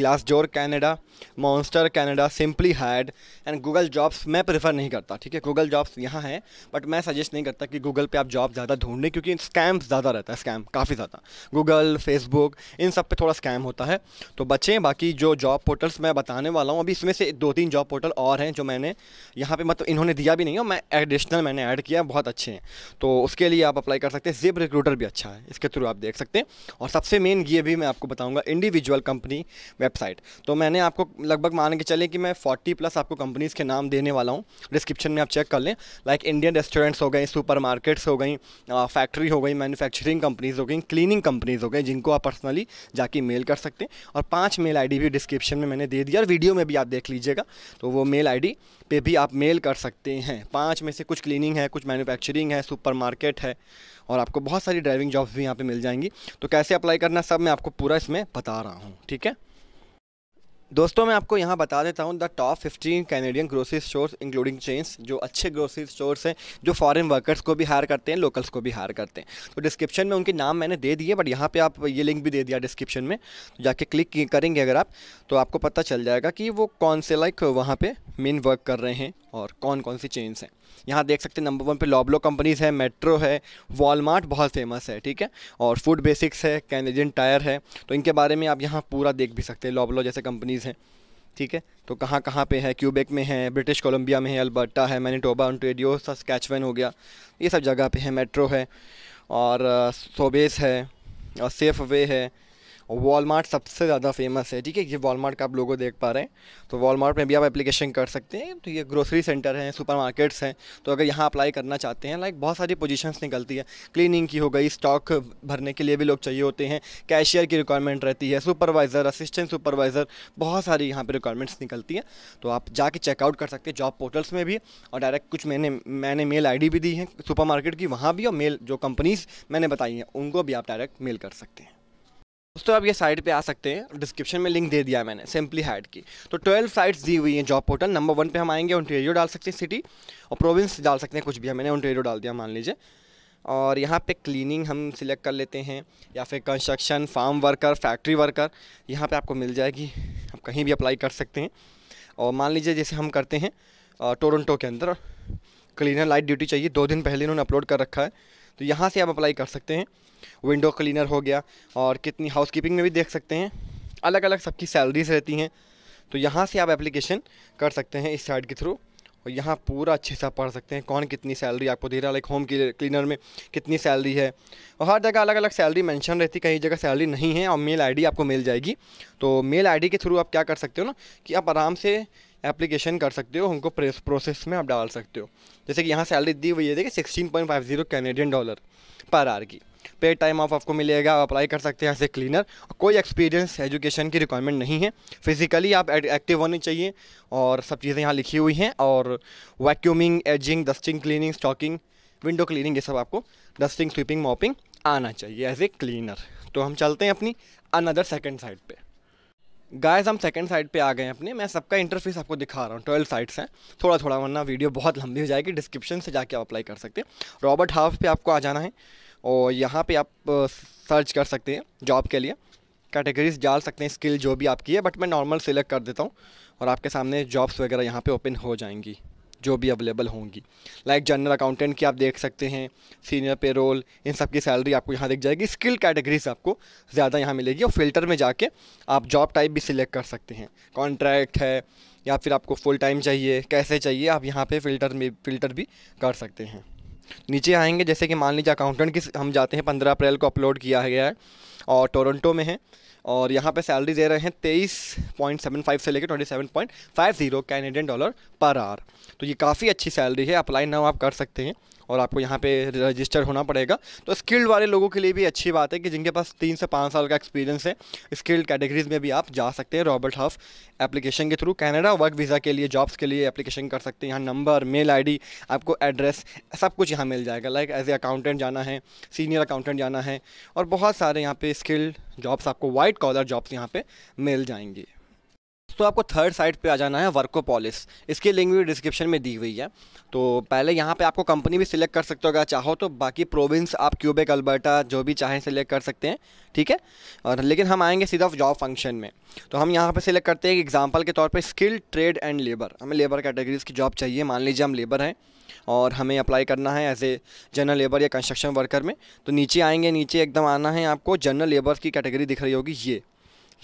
Glassdoor Canada Monster Canada simply hired and Google jobs मैं प्रेफर नहीं करता ठीक है गूगल जॉब्स यहाँ है बट मैं सजेस्ट नहीं करता कि गूगल पे आप जॉब ज़्यादा ढूंढने क्योंकि स्कैम ज़्यादा रहता है स्कैम काफ़ी ज़्यादा गूगल फेसबुक इन सब पे थोड़ा स्कैम होता है तो बचें बाकी जो जॉब पोर्टल्स मैं बताने वाला हूँ अभी इसमें से दो तीन जॉब पोर्टल और हैं जो मैंने यहाँ पर मतलब इन्होंने दिया भी नहीं है मैं एडिशनल मैंने ऐड किया बहुत अच्छे हैं तो उसके लिए आप अप्लाई कर सकते हैं जिप रिक्रूटर भी अच्छा है इसके थ्रू आप देख सकते हैं और सबसे मेन ये भी मैं आपको बताऊँगा इंडिविजुअल कंपनी वेबसाइट तो मैंने आपको लगभग मान के चले कि मैं 40 प्लस आपको कंपनीज़ के नाम देने वाला हूँ डिस्क्रिप्शन में आप चेक कर लें लाइक इंडियन रेस्टोरेंट्स हो गए सुपर मार्केट्स हो गई फैक्ट्री हो गई मैन्युफैक्चरिंग कंपनीज़ हो गई क्लीनिंग कंपनीज़ हो गई जिनको आप पर्सनली जाके मेल कर सकते हैं और पाँच मेल आई भी डिस्क्रिप्शन में मैंने दे दिया और वीडियो में भी आप देख लीजिएगा तो वो मेल आई डी भी आप मेल कर सकते हैं पाँच में से कुछ क्लीनिंग है कुछ मैन्युफैक्चरिंग है सुपर है और आपको बहुत सारी ड्राइविंग जॉब्स भी यहाँ पे मिल जाएंगी तो कैसे अप्लाई करना सब मैं आपको पूरा इसमें बता रहा हूँ ठीक है दोस्तों मैं आपको यहाँ बता देता हूँ the top 15 Canadian grocery stores including chains जो अच्छे ग्रोसरी स्टोर्स हैं जो फॉरेन वर्कर्स को भी हायर करते हैं लोकल्स को भी हायर करते हैं तो डिस्क्रिप्शन में उनके नाम मैंने दे दिए बट यहाँ पे आप ये लिंक भी दे दिया डिस्क्रिप्शन में तो जाके क्लिक करेंगे अगर आप तो आपको पता चल जाएगा कि वो कौन से लाइक वहाँ पर मेन वर्क कर रहे हैं और कौन कौन सी चेन्स हैं यहाँ देख सकते हैं नंबर वन पे लॉबलो कंपनीज़ है मेट्रो है वॉलमार्ट बहुत फेमस है ठीक है और फूड बेसिक्स है कैनेडियन टायर है तो इनके बारे में आप यहाँ पूरा देख भी सकते हैं लॉबलो जैसे कंपनीज़ हैं ठीक है तो कहाँ कहाँ पे है क्यूबेक में है ब्रिटिश कोलंबिया में है अल्बर्टा है मैनीटोबा ऑन्टेरियो सस्कैचवन हो गया ये सब जगह पे है मेट्रो है और सोबेस uh, है और सेफ वे है और वॉलमार्ट सबसे ज़्यादा फेमस है ठीक है ये वॉलमार्ट का आप लोगों देख पा रहे हैं तो वॉलमार्ट में भी आप एप्लीकेशन कर सकते हैं तो ये ग्रोसरी सेंटर हैं सुपरमार्केट्स हैं तो अगर यहाँ अप्लाई करना चाहते हैं लाइक बहुत सारी पोजीशंस निकलती है क्लीनिंग की हो गई स्टॉक भरने के लिए भी लोग चाहिए होते हैं कैशियर की रिक्वायरमेंट रहती है सुपरवाइज़र असिस्टेंट सुपरवाइज़र बहुत सारी यहाँ पर रिक्वायरमेंट्स निकलती हैं तो आप जाके चेकआउट कर सकते हैं जॉब पोर्टल्स में भी और डायरेक्ट कुछ मैंने मैंने मेल आई भी दी है सुपर की वहाँ भी और मेल जो कंपनीज़ मैंने बताई हैं उनको भी आप डायरेक्ट मेल कर सकते हैं दोस्तों आप ये साइट पे आ सकते हैं डिस्क्रिप्शन में लिंक दे दिया मैंने सिंपली हैड की तो ट्वेल्व साइट्स दी हुई हैं जॉब पोर्टल नंबर वन पे हम आएंगे ओंटेरियो डाल सकते हैं सिटी और प्रोविंस डाल सकते हैं कुछ भी मैंने ओंटेरियो डाल दिया मान लीजिए और यहाँ पे क्लीनिंग हम सिलेक्ट कर लेते हैं या फिर construction farm worker factory worker यहाँ पर आपको मिल जाएगी आप कहीं भी अप्लाई कर सकते हैं और मान लीजिए जैसे हम करते हैं टोरंटो के अंदर क्लीनर लाइट ड्यूटी चाहिए दो दिन पहले इन्होंने अपलोड कर रखा है तो यहाँ से आप अप्लाई कर सकते हैं विंडो क्लीनर हो गया और कितनी हाउसकीपिंग में भी देख सकते हैं अलग अलग सबकी सैलरीज रहती हैं तो यहाँ से आप एप्लीकेशन कर सकते हैं इस साइट के थ्रू और यहाँ पूरा अच्छे से पढ़ सकते हैं कौन कितनी सैलरी आपको दे रहा है लाइक होम क्लीनर में कितनी सैलरी है और हर जगह अलग अलग सैलरी मेंशन रहती कहीं जगह सैलरी नहीं है और मेल आईडी आपको मिल जाएगी तो मेल आईडी के थ्रू आप क्या कर सकते हो ना कि आप आराम से एप्लीकेशन कर सकते हो उनको प्रोसेस में आप डाल सकते हो जैसे कि यहाँ सैलरी दी हुई है देखिए sixteen point five zero Canadian dollar per hour की पेड टाइम ऑफ आपको मिलेगा आप अप्लाई कर सकते हैं एज ए क्लीनर कोई एक्सपीरियंस एजुकेशन की रिक्वायरमेंट नहीं है फिजिकली आप एक्टिव होने चाहिए और सब चीज़ें यहाँ लिखी हुई हैं और vacuuming edging dusting cleaning stocking window cleaning ये सब आपको डस्टिंग स्वीपिंग मॉपिंग आना चाहिए एज ए क्लीनर तो हम चलते हैं अपनी अनदर सेकेंड साइड पर गाइस हम सेकंड साइड पे आ गए हैं अपने मैं सबका इंटरफेस आपको दिखा रहा हूँ ट्वेल्व साइड्स हैं थोड़ा थोड़ा वरना वीडियो बहुत लंबी हो जाएगी डिस्क्रिप्शन से जाके आप अप्लाई कर सकते हैं रॉबर्ट हाफ पे आपको आ जाना है और यहाँ पे आप सर्च कर सकते हैं जॉब के लिए कैटेगरीज डाल सकते हैं स्किल जो भी आपकी है बट मैं नॉर्मल सिलेक्ट कर देता हूँ और आपके सामने जॉब्स वगैरह यहाँ पे ओपन हो जाएंगी जो भी अवेलेबल होंगी लाइक जनरल अकाउंटेंट की आप देख सकते हैं सीनियर पे रोल इन सब की सैलरी आपको यहाँ दिख जाएगी स्किल कैटेगरीज आपको ज़्यादा यहाँ मिलेगी और फिल्टर में जाके आप जॉब टाइप भी सिलेक्ट कर सकते हैं कॉन्ट्रैक्ट है या फिर आपको फुल टाइम चाहिए कैसे चाहिए आप यहाँ पे फिल्टर में फिल्टर भी कर सकते हैं नीचे आएंगे जैसे कि मान लीजिए अकाउंटेंट की हम जाते हैं पंद्रह अप्रैल को अपलोड किया गया है और टोरंटो में है और यहाँ पे सैलरी दे रहे हैं तेईस पॉइंट सेवन फाइव से लेकर twenty seven point five zero Canadian dollar per hour तो ये काफ़ी अच्छी सैलरी है अप्लाई नाउ आप कर सकते हैं और आपको यहाँ पे रजिस्टर होना पड़ेगा तो स्किल्ड वाले लोगों के लिए भी अच्छी बात है कि जिनके पास तीन से पाँच साल का एक्सपीरियंस है स्किल्ड कैटेगरीज में भी आप जा सकते हैं रॉबर्ट हफ एप्लीकेशन के थ्रू कैनेडा वर्क वीज़ा के लिए जॉब्स के लिए एप्लीकेशन कर सकते हैं यहाँ नंबर मेल आईडी आपको एड्रेस सब कुछ यहाँ मिल जाएगा लाइक एज ए अकाउंटेंट जाना है सीनियर अकाउंटेंट जाना है और बहुत सारे यहाँ पे स्किल्ड जॉब्स आपको वाइट कॉलर जॉब्स यहाँ पर मिल जाएंगी तो आपको थर्ड साइट पे आ जाना है पॉलिस इसकी लिंक भी डिस्क्रिप्शन में दी हुई है तो पहले यहाँ पे आपको कंपनी भी सिलेक्ट कर सकते हो अगर चाहो तो बाकी प्रोविंस आप क्यूबेक अल्बर्टा जो भी चाहें सिलेक्ट कर सकते हैं ठीक है और लेकिन हम आएंगे सीधा जॉब फंक्शन में तो हम यहाँ पर सिलेक्ट करते हैं एग्जाम्पल के तौर पर स्किल ट्रेड एंड लेबर हमें लेबर कैटेगरीज़ की जॉब चाहिए मान लीजिए हम लेबर हैं और हमें अप्लाई करना है एज ए जनरल लेबर या कंस्ट्रक्शन वर्कर में तो नीचे आएंगे नीचे एकदम आना है आपको जनरल लेबर की कैटेगरी दिख रही होगी ये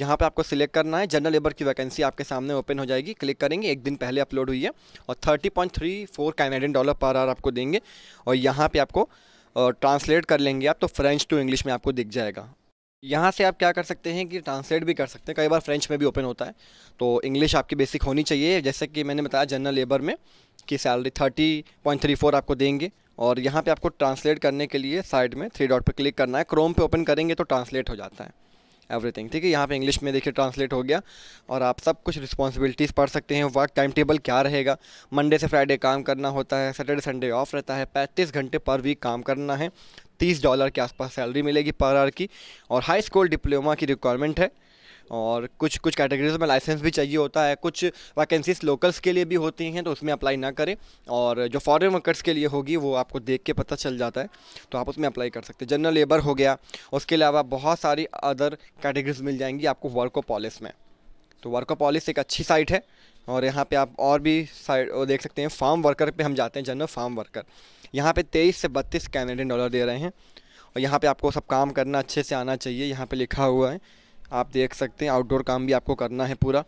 यहाँ पे आपको सिलेक्ट करना है जनरल लेबर की वैकेंसी आपके सामने ओपन हो जाएगी क्लिक करेंगे एक दिन पहले अपलोड हुई है और thirty point three four Canadian dollar per hour आपको देंगे और यहाँ पर आपको ट्रांसलेट कर लेंगे आप तो फ्रेंच टू इंग्लिश में आपको दिख जाएगा यहाँ से आप क्या कर सकते हैं कि ट्रांसलेट भी कर सकते हैं कई बार फ्रेंच में भी ओपन होता है तो इंग्लिश आपकी बेसिक होनी चाहिए जैसे कि मैंने बताया जनरल लेबर में कि salary thirty point three four आपको देंगे और यहाँ पे आपको ट्रांसलेट करने के लिए साइड में थ्री डॉट पर क्लिक करना है क्रोम पे ओपन करेंगे तो ट्रांसलेट हो जाता है एवरीथिंग ठीक है यहाँ पे इंग्लिश में देखिए ट्रांसलेट हो गया और आप सब कुछ रिस्पॉन्सिबिलिटीज़ पढ़ सकते हैं वर्क टाइम टेबल क्या रहेगा मंडे से फ्राइडे काम करना होता है सैटरडे संडे ऑफ रहता है पैंतीस घंटे पर वीक काम करना है तीस डॉलर के आसपास सैलरी मिलेगी पर आवर की और हाई स्कूल डिप्लोमा की रिक्वायरमेंट है और कुछ कुछ कैटेगरीज में लाइसेंस भी चाहिए होता है कुछ वैकेंसीज लोकल्स के लिए भी होती हैं तो उसमें अप्लाई ना करें और जो फॉरेन वर्कर्स के लिए होगी वो आपको देख के पता चल जाता है तो आप उसमें अप्लाई कर सकते हैं जनरल लेबर हो गया उसके अलावा बहुत सारी अदर कैटेगरीज मिल जाएंगी आपको पॉलिस में तो पॉलिस एक अच्छी साइट है और यहाँ पे आप और भी साइड देख सकते हैं फार्म वर्कर पे हम जाते हैं जनरल फार्म वर्कर यहाँ पे तेईस से बत्तीस कैनेडियन डॉलर दे रहे हैं और यहाँ पे आपको सब काम करना अच्छे से आना चाहिए यहाँ पे लिखा हुआ है आप देख सकते हैं आउटडोर काम भी आपको करना है पूरा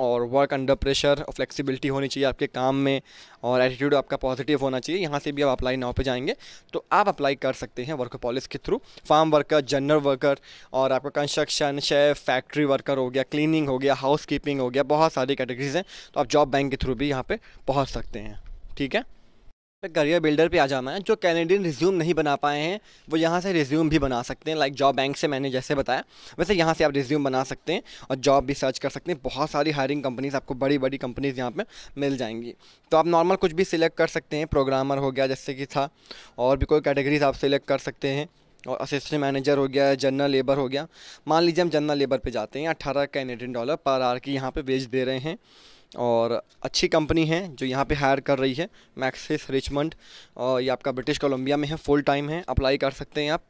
और वर्क अंडर प्रेशर फ्लेक्सिबिलिटी होनी चाहिए आपके काम में और एटीट्यूड आपका पॉजिटिव होना चाहिए यहाँ से भी आप अप्लाई नाव पे जाएंगे तो आप अप्लाई कर सकते हैं वर्क पॉलिस के through farm worker general worker और आपका कंस्ट्रक्शन शेफ फैक्ट्री वर्कर हो गया क्लीनिंग हो गया हाउस कीपिंग हो गया बहुत सारी कैटेगरीज हैं तो आप जॉब बैंक के थ्रू भी यहाँ पर पहुँच सकते हैं ठीक है करियर बिल्डर पे आ जाना है जो कैनेडियन रिज्यूम नहीं बना पाए हैं वो यहाँ से रिज्यूम भी बना सकते हैं लाइक जॉब बैंक से मैंने जैसे बताया वैसे यहाँ से आप रिज्यूम बना सकते हैं और जॉब भी सर्च कर सकते हैं बहुत सारी हायरिंग कंपनीज आपको बड़ी बड़ी कंपनीज यहाँ पर मिल जाएंगी तो आप नॉर्मल कुछ भी सिलेक्ट कर सकते हैं प्रोग्रामर हो गया जैसे कि था और भी कोई कैटेगरीज आप सिलेक्ट कर सकते हैं और असिस्टेंट मैनेजर हो गया जनरल लेबर हो गया मान लीजिए हम जनरल लेबर पर जाते हैं अट्ठारह कैनेडियन डॉलर पर आर की यहाँ पर वेज दे रहे हैं और अच्छी कंपनी है जो यहाँ पे हायर कर रही है मैक्सिस रिचमंड और ये आपका ब्रिटिश कोलंबिया में है फुल टाइम है अप्लाई कर सकते हैं आप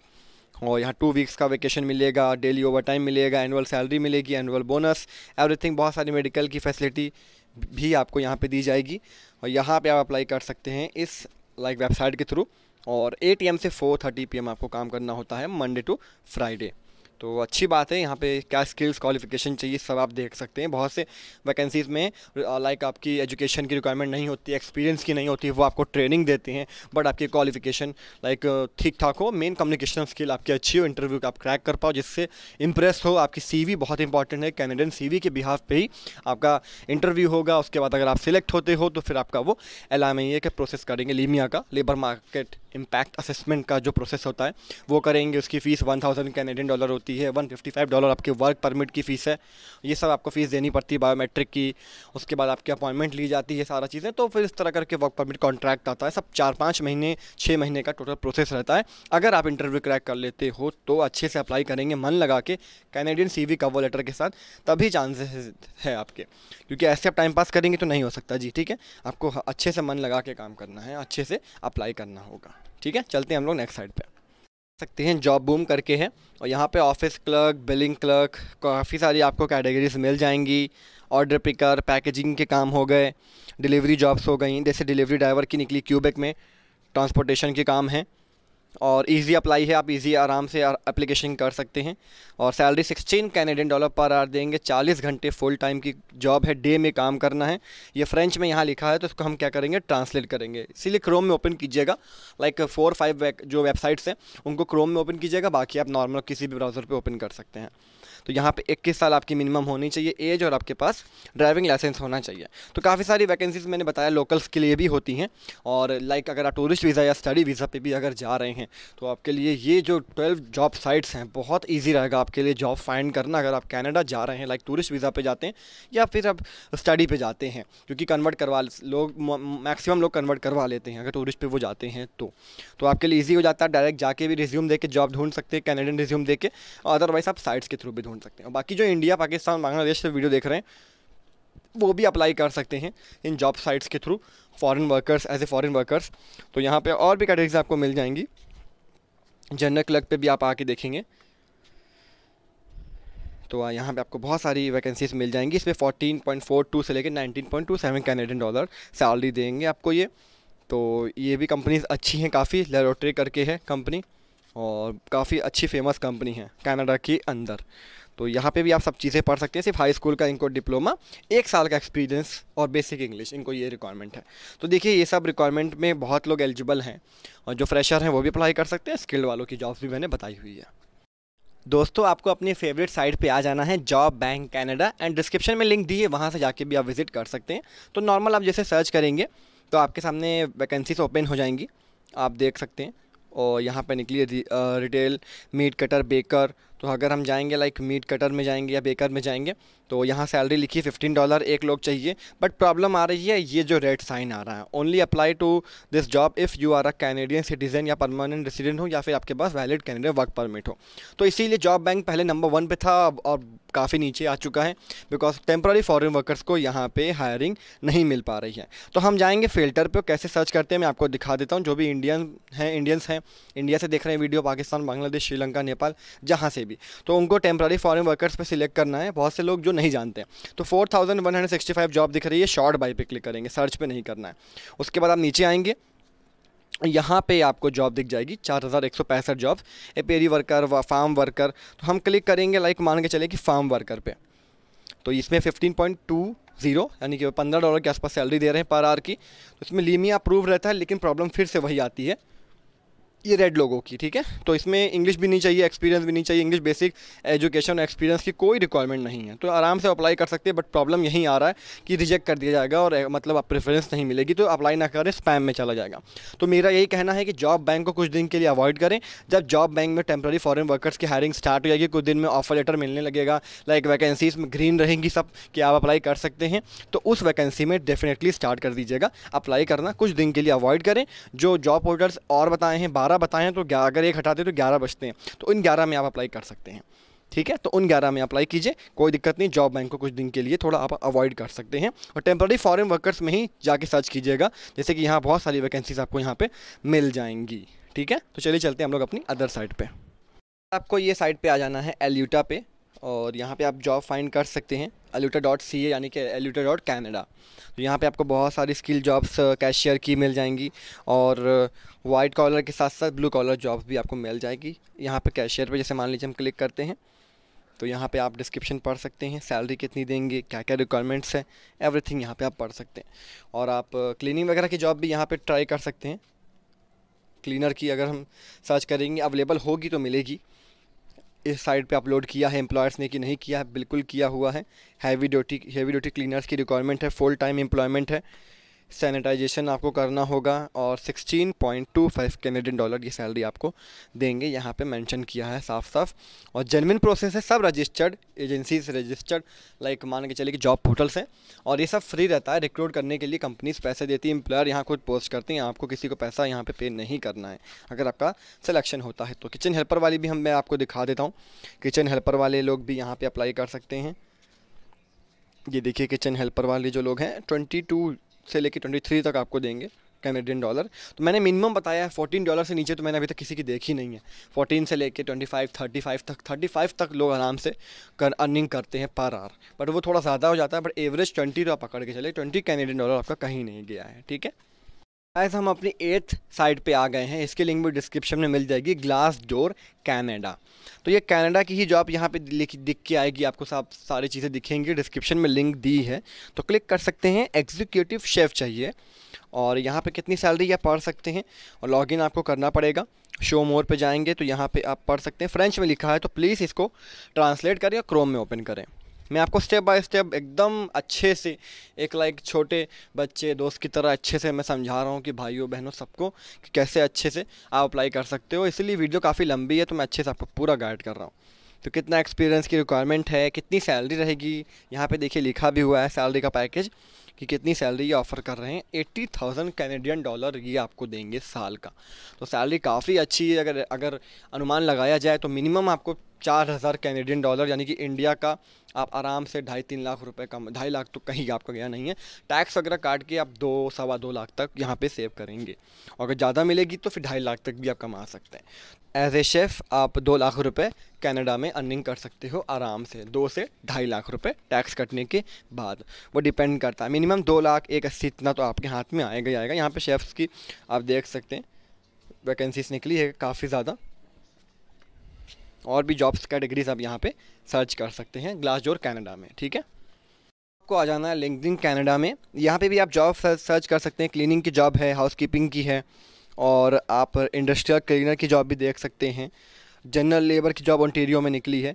और यहाँ टू वीक्स का वेकेशन मिलेगा डेली ओवर टाइम मिलेगा एनुअल सैलरी मिलेगी एनुअल बोनस एवरीथिंग बहुत सारी मेडिकल की फैसिलिटी भी आपको यहाँ पे दी जाएगी और यहाँ पे आप अप्लाई कर सकते हैं इस लाइक वेबसाइट के थ्रू और 8 एम से 4:30 पीएम आपको काम करना होता है मंडे टू फ्राइडे तो अच्छी बात है यहाँ पे क्या स्किल्स क्वालिफिकेशन चाहिए सब आप देख सकते हैं बहुत से वैकेंसीज़ में लाइक आपकी एजुकेशन की रिक्वायरमेंट नहीं होती एक्सपीरियंस की नहीं होती वो आपको ट्रेनिंग देते हैं बट आपकी क्वालिफिकेशन लाइक ठीक ठाक हो मेन कम्युनिकेशन स्किल आपकी अच्छी हो इंटरव्यू का आप क्रैक कर पाओ जिससे इंप्रेस हो आपकी सी बहुत इंपॉर्टेंट है कैनेडियन सी के बिहाव पर ही आपका इंटरव्यू होगा उसके बाद अगर आप सिलेक्ट होते हो तो फिर आपका वो एल के प्रोसेस करेंगे लीमिया का लेबर मार्केट इम्पैक्ट असेसमेंट का जो प्रोसेस होता है वो करेंगे उसकी fees one thousand Canadian dollar होती है होती है फाइव डॉलर आपके वर्क परमिट की फ़ीस है ये सब आपको फ़ीस देनी पड़ती है बायोमेट्रिक की उसके बाद आपकी अपॉइंटमेंट ली जाती है सारा चीज़ें तो फिर इस तरह करके वर्क परमिट कॉन्ट्रैक्ट आता है सब चार पाँच महीने छः महीने का टोटल प्रोसेस रहता है अगर आप इंटरव्यू क्रैक कर लेते हो तो अच्छे से अप्लाई करेंगे मन लगा के Canadian C V cover letter के साथ तभी चांसेस है आपके क्योंकि ऐसे आप टाइम पास करेंगे तो नहीं हो सकता जी ठीक है आपको अच्छे से मन लगा के काम करना है अच्छे से अप्लाई करना होगा ठीक है चलते हैं हम लोग नेक्स्ट साइड पर सकते हैं जॉब बूम करके हैं और यहाँ पे ऑफिस क्लर्क बिलिंग क्लर्क काफ़ी सारी आपको कैटेगरीज मिल जाएंगी ऑर्डर पिकर पैकेजिंग के काम हो गए डिलीवरी जॉब्स हो गई जैसे डिलीवरी ड्राइवर की निकली क्यूबेक में ट्रांसपोर्टेशन के काम हैं और इजी अप्लाई है आप इजी आराम से एप्लीकेशन कर सकते हैं और salary sixteen Canadian dollar per hour देंगे 40 घंटे फुल टाइम की जॉब है डे में काम करना है ये फ्रेंच में यहाँ लिखा है तो इसको हम क्या करेंगे ट्रांसलेट करेंगे इसीलिए क्रोम में ओपन कीजिएगा लाइक फोर फाइव जो वेबसाइट्स हैं उनको क्रोम में ओपन कीजिएगा बाकी आप नॉर्मल किसी भी ब्राउज़र पर ओपन कर सकते हैं तो यहाँ पे 21 साल आपकी मिनिमम होनी चाहिए एज और आपके पास ड्राइविंग लाइसेंस होना चाहिए तो काफ़ी सारी वैकेंसीज मैंने बताया लोकल्स के लिए भी होती हैं और लाइक अगर आप टूरिस्ट वीज़ा या स्टडी वीज़ा पर भी अगर जा रहे हैं तो आपके लिए ये जो ट्वेल्व जॉब साइट्स हैं बहुत ईजी रहेगा आपके लिए जॉब फाइंड करना अगर आप कैनेडा जा रहे हैं लाइक टूरिस्ट वीज़ा पर जाते हैं या फिर आप स्टडी पर जाते हैं क्योंकि कन्वर्ट करवा लोग मैक्सिमम लोग कन्वर्ट करवा लेते हैं अगर टूरिस्ट पर वो जाते हैं तो तो आपके लिए ईजी हो जाता है डायरेक्ट जाके भी रिज्यूम दे के जॉब ढूंढ सकते हैं कैनेडियन रिज्यूम दे के अदरवाइज आप साइट्स के थ्रू भी ढूंढ ढूंढ सकते हैं और बाकी जो इंडिया पाकिस्तान बांग्लादेश से वीडियो देख रहे हैं वो भी अप्लाई कर सकते हैं इन जॉब साइट्स के through foreign workers as a foreign workers तो यहाँ पे और भी कैटेगरीज आपको मिल जाएंगी जनरल क्लर्क पे भी आप आके देखेंगे तो यहाँ पे आपको बहुत सारी वैकेंसीज मिल जाएंगी इसमें 14.42 से लेकर 19.27 कैनेडियन डॉलर सैलरी देंगे आपको ये तो ये भी कंपनीज अच्छी हैं काफ़ी लेरोट्री करके है कंपनी और काफ़ी अच्छी फेमस कंपनी है कैनेडा के अंदर तो यहाँ पे भी आप सब चीज़ें पढ़ सकते हैं सिर्फ हाई स्कूल का इनको डिप्लोमा एक साल का एक्सपीरियंस और बेसिक इंग्लिश इनको ये रिक्वायरमेंट है तो देखिए ये सब रिक्वायरमेंट में बहुत लोग एलिजिबल हैं और जो फ्रेशर हैं वो भी अप्लाई कर सकते हैं स्किल्ड वालों की जॉब्स भी मैंने बताई हुई है दोस्तों आपको अपनी फेवरेट साइट पे आ जाना है Job Bank Canada and description में लिंक दी है वहाँ से जाके भी आप विजिट कर सकते हैं तो नॉर्मल आप जैसे सर्च करेंगे तो आपके सामने वैकेंसीज ओपन हो जाएंगी आप देख सकते हैं और यहाँ पर निकली रिटेल मीट कटर बेकर तो अगर हम जाएंगे लाइक मीट कटर में जाएंगे या बेकर में जाएंगे तो यहाँ सैलरी लिखी फिफ्टीन डॉलर एक लोग चाहिए बट प्रॉब्लम आ रही है ये जो रेड साइन आ रहा है only apply to this job if you are a Canadian citizen या परमानेंट रेसिडेंट हो या फिर आपके पास वैलिड कैनेडियन वर्क परमिट हो तो इसीलिए जॉब बैंक पहले नंबर वन पे था और काफ़ी नीचे आ चुका है बिकॉज टेम्प्ररी फॉरन वर्कर्स को यहाँ पर हायरिंग नहीं मिल पा रही है तो हम जाएंगे फिल्टर पर कैसे सर्च करते हैं मैं आपको दिखा देता हूँ जो भी इंडियन हैं इंडियंस हैं इंडिया से देख रहे हैं वीडियो पाकिस्तान बांग्लादेश श्रीलंका नेपाल जहाँ से भी भी तो उनको टेम्प्रारी फॉरन वर्कर्स पर सिलेक्ट करना है बहुत से लोग जो नहीं जानते हैं तो four thousand one hundred sixty five job दिख रही है शॉर्ट बाई पे क्लिक करेंगे सर्च पर नहीं करना है उसके बाद आप नीचे आएंगे यहाँ पे आपको जॉब दिख जाएगी चार हज़ार एक सौ पैंसठ जॉब एपेरी वर्कर व फार्म वर्कर तो हम क्लिक करेंगे लाइक मान के चले कि फार्म वर्कर पे तो इसमें फिफ्टीन पॉइंट टू ज़ीरो यानी कि पंद्रह डॉलर के आसपास सैलरी दे रहे हैं पर आर की तो इसमें लीमिया अप्रूव रहता है लेकिन प्रॉब्लम फिर से वही आती है ये रेड लोगों की ठीक है तो इसमें इंग्लिश भी नहीं चाहिए एक्सपीरियंस भी नहीं चाहिए इंग्लिश बेसिक एजुकेशन एक्सपीरियंस की कोई रिक्वायरमेंट नहीं है तो आराम से अप्लाई कर सकते हैं बट प्रॉब्लम यहीं आ रहा है कि रिजेक्ट कर दिया जाएगा और मतलब आप प्रेफरेंस नहीं मिलेगी तो अप्लाई ना करें स्पैम में चला जाएगा तो मेरा यही कहना है कि जॉब बैंक को कुछ दिन के लिए अवॉइड करें जब जॉब बैंक में टेम्प्रेरी फॉरन वर्कर्स की हायरिंग स्टार्ट हो जाएगी कुछ दिन में ऑफर लेटर मिलने लगेगा लाइक वैकेंसीज में ग्रीन रहेंगी सब कि आप अप्लाई कर सकते हैं तो उस वैकेंसी में डेफिनेटली स्टार्ट कर दीजिएगा अप्लाई करना कुछ दिन के लिए अवॉइड करें जो जॉब होल्डर्स और बताए हैं बारह बारह बताएं तो अगर एक हटाते तो ग्यारह बचते हैं तो इन ग्यारह में आप अप्लाई कर सकते हैं ठीक है तो उन ग्यारह में अप्लाई कीजिए कोई दिक्कत नहीं जॉब बैंक को कुछ दिन के लिए थोड़ा आप अवॉइड कर सकते हैं और टेम्प्रेरी फॉरेन वर्कर्स में ही जाके सर्च कीजिएगा जैसे कि यहाँ बहुत सारी वैकेंसीज आपको यहाँ पे मिल जाएंगी ठीक है तो चलिए चलते हैं हम लोग अपनी अदर साइड पर आपको ये साइड पे आ जाना है एल्यूटा पे और यहाँ पे आप जॉब फाइंड कर सकते हैं एल्यूटा डॉट सी यानी कि एल्यूटा डॉट कैनेडा तो यहाँ पे आपको बहुत सारी स्किल जॉब्स कैशियर की मिल जाएंगी और वाइट uh, कॉलर के साथ साथ ब्लू कॉलर जॉब्स भी आपको मिल जाएगी यहाँ पे कैशियर पे जैसे मान लीजिए हम क्लिक करते हैं तो यहाँ पे आप डिस्क्रिप्शन पढ़ सकते हैं सैलरी कितनी देंगे क्या क्या रिक्वायरमेंट्स हैं एवरीथिंग यहाँ पे आप पढ़ सकते हैं और आप क्लीनिंग uh, वगैरह की जॉब भी यहाँ पे ट्राई कर सकते हैं क्लीनर की अगर हम सर्च करेंगे अवेलेबल होगी तो मिलेगी इस साइट पे अपलोड किया है एम्प्लॉयर्स ने कि नहीं किया है बिल्कुल किया हुआ है heavy duty heavy duty cleaners की रिक्वायरमेंट है फुल टाइम एम्प्लॉयमेंट है सैनिटाइजेशन आपको करना होगा और 16.25 कैनेडियन डॉलर की सैलरी आपको देंगे यहाँ पे मेंशन किया है साफ साफ और जेनविन प्रोसेस है सब रजिस्टर्ड एजेंसीज रजिस्टर्ड लाइक मान के चलिए कि जॉब पोर्टल्स हैं और ये सब फ्री रहता है रिक्रूट करने के लिए कंपनीज पैसे देती है एम्प्लॉयर यहाँ खुद पोस्ट करती हैं आपको किसी को पैसा यहाँ पर पे, पे नहीं करना है अगर आपका सिलेक्शन होता है तो किचन हेल्पर वाली भी हम मैं आपको दिखा देता हूँ किचन हेल्पर वाले लोग भी यहाँ पर अप्लाई कर सकते हैं ये देखिए किचन हेल्पर वाले जो लोग हैं ट्वेंटी टू से लेके ट्वेंटी थ्री तक आपको देंगे कैनेडियन डॉलर तो मैंने मिनिमम बताया है फोर्टीन डॉलर से नीचे तो मैंने अभी तक किसी की देखी नहीं है फोर्टीन से लेके ट्वेंटी फाइव थर्टी फाइव तक थर्टी फाइव तक लोग आराम से कर अर्निंग करते हैं पर आर बट वो थोड़ा ज़्यादा हो जाता है बट एवरेज ट्वेंटी तो आप पकड़ के चले ट्वेंटी कैनेडियन डॉलर आपका कहीं नहीं गया है ठीक है गाइस हम अपनी एट्थ साइट पे आ गए हैं इसकी लिंक भी डिस्क्रिप्शन में मिल जाएगी ग्लास डोर कैनेडा तो ये कैनेडा की ही जॉब यहाँ पे लिख दिख के आएगी आपको साफ सारी चीज़ें दिखेंगी डिस्क्रिप्शन में लिंक दी है तो क्लिक कर सकते हैं एग्जीक्यूटिव शेफ़ चाहिए और यहाँ पे कितनी सैलरी आप पढ़ सकते हैं और लॉगिन आपको करना पड़ेगा शो मोर पे जाएंगे तो यहाँ पे आप पढ़ सकते हैं फ्रेंच में लिखा है तो प्लीज़ इसको ट्रांसलेट करें और क्रोम में ओपन करें मैं आपको स्टेप बाय स्टेप एकदम अच्छे से एक लाइक छोटे बच्चे दोस्त की तरह अच्छे से मैं समझा रहा हूँ कि भाइयों बहनों सबको कि कैसे अच्छे से आप अप्लाई कर सकते हो इसलिए वीडियो काफ़ी लंबी है तो मैं अच्छे से आपको पूरा गाइड कर रहा हूँ तो कितना एक्सपीरियंस की रिक्वायरमेंट है कितनी सैलरी रहेगी यहाँ पे देखिए लिखा भी हुआ है सैलरी का पैकेज कि कितनी सैलरी ये ऑफ़र कर रहे हैं एट्टी थाउजेंड कैनेडियन डॉलर ये आपको देंगे साल का तो सैलरी काफ़ी अच्छी है अगर अगर अनुमान लगाया जाए तो मिनिमम आपको चार हज़ार कैनेडियन डॉलर यानी कि इंडिया का आप आराम से ढाई तीन लाख रुपए कम ढाई लाख तो कहीं आपका गया नहीं है टैक्स वगैरह काट के आप दो सवा दो लाख तक यहाँ पे सेव करेंगे और अगर ज़्यादा मिलेगी तो फिर ढाई लाख तक भी आप कमा सकते हैं एज ए शेफ़ आप दो लाख रुपए कनाडा में अर्निंग कर सकते हो आराम से दो से ढाई लाख रुपए टैक्स कटने के बाद वो डिपेंड करता है मिनिमम दो लाख एक अस्सी इतना तो आपके हाथ में आएगा ही आएगा यहाँ पर शेफ़्स की आप देख सकते हैं वैकेंसीज निकली है काफ़ी ज़्यादा और भी जॉब्स कैटेगरीज आप यहाँ पे सर्च कर सकते हैं ग्लास डोर कैनेडा में ठीक है आपको आ जाना है लिंकडिन कैनेडा में यहाँ पे भी आप जॉब सर्च कर सकते हैं क्लीनिंग की जॉब है हाउसकीपिंग की है और आप इंडस्ट्रियल क्लीनर की जॉब भी देख सकते हैं जनरल लेबर की जॉब ऑन्टेरियो में निकली है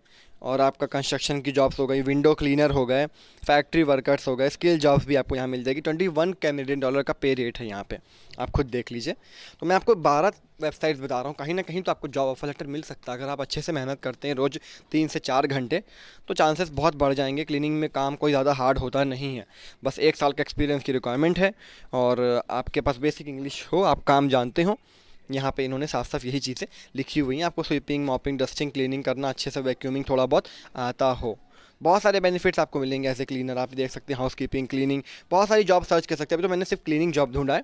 और आपका कंस्ट्रक्शन की जॉब्स हो गई विंडो क्लीनर हो गए फैक्ट्री वर्कर्स हो गए स्किल जॉब्स भी आपको यहाँ मिल जाएगी ट्वेंटी वन कैनेडियन डॉलर का पे रेट है यहाँ पे आप खुद देख लीजिए तो मैं आपको बारह वेबसाइट्स बता रहा हूँ कहीं ना कहीं तो आपको जॉब ऑफर लेटर मिल सकता है अगर आप अच्छे से मेहनत करते हैं रोज़ तीन से चार घंटे तो चांसेस बहुत बढ़ जाएंगे क्लीनिंग में काम कोई ज़्यादा हार्ड होता नहीं है बस एक साल का एक्सपीरियंस की रिक्वायरमेंट है और आपके पास बेसिक इंग्लिश हो आप काम जानते हो यहाँ पे इन्होंने साफ साफ यही चीज़ें लिखी हुई हैं आपको स्वीपिंग मॉपिंग डस्टिंग क्लीनिंग करना अच्छे से वैक्यूमिंग थोड़ा बहुत आता हो बहुत सारे बेनिफिट्स आपको मिलेंगे एज ए क्लीनर आप देख सकते हैं हाउस कीपिंग क्लीनिंग बहुत सारी जॉब सर्च कर सकते हैं अभी तो मैंने सिर्फ क्लीनिंग जॉब ढूंढा है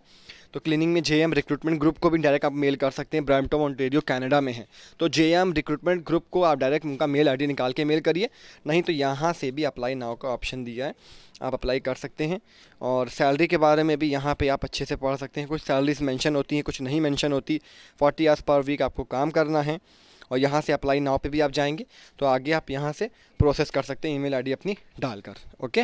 तो क्लीनिंग में जे एम रिक्रूटमेंट ग्रुप को भी डायरेक्ट आप मेल कर सकते हैं ब्रैम्पटम ऑनटेरियो कैनेडा में है तो जे एम रिक्रूटमेंट ग्रुप को आप डायरेक्ट उनका मेल आई निकाल के मेल करिए नहीं तो यहाँ से भी अप्लाई नाव का ऑप्शन दिया है आप अप्लाई कर सकते हैं और सैलरी के बारे में भी यहाँ पे आप अच्छे से पढ़ सकते हैं कुछ सैलरीज मेंशन होती हैं कुछ नहीं मेंशन होती फोर्टी आवर्स पर वीक आपको काम करना है और यहाँ से अप्लाई नाव पे भी आप जाएंगे तो आगे आप यहाँ से प्रोसेस कर सकते हैं ईमेल आईडी अपनी डालकर ओके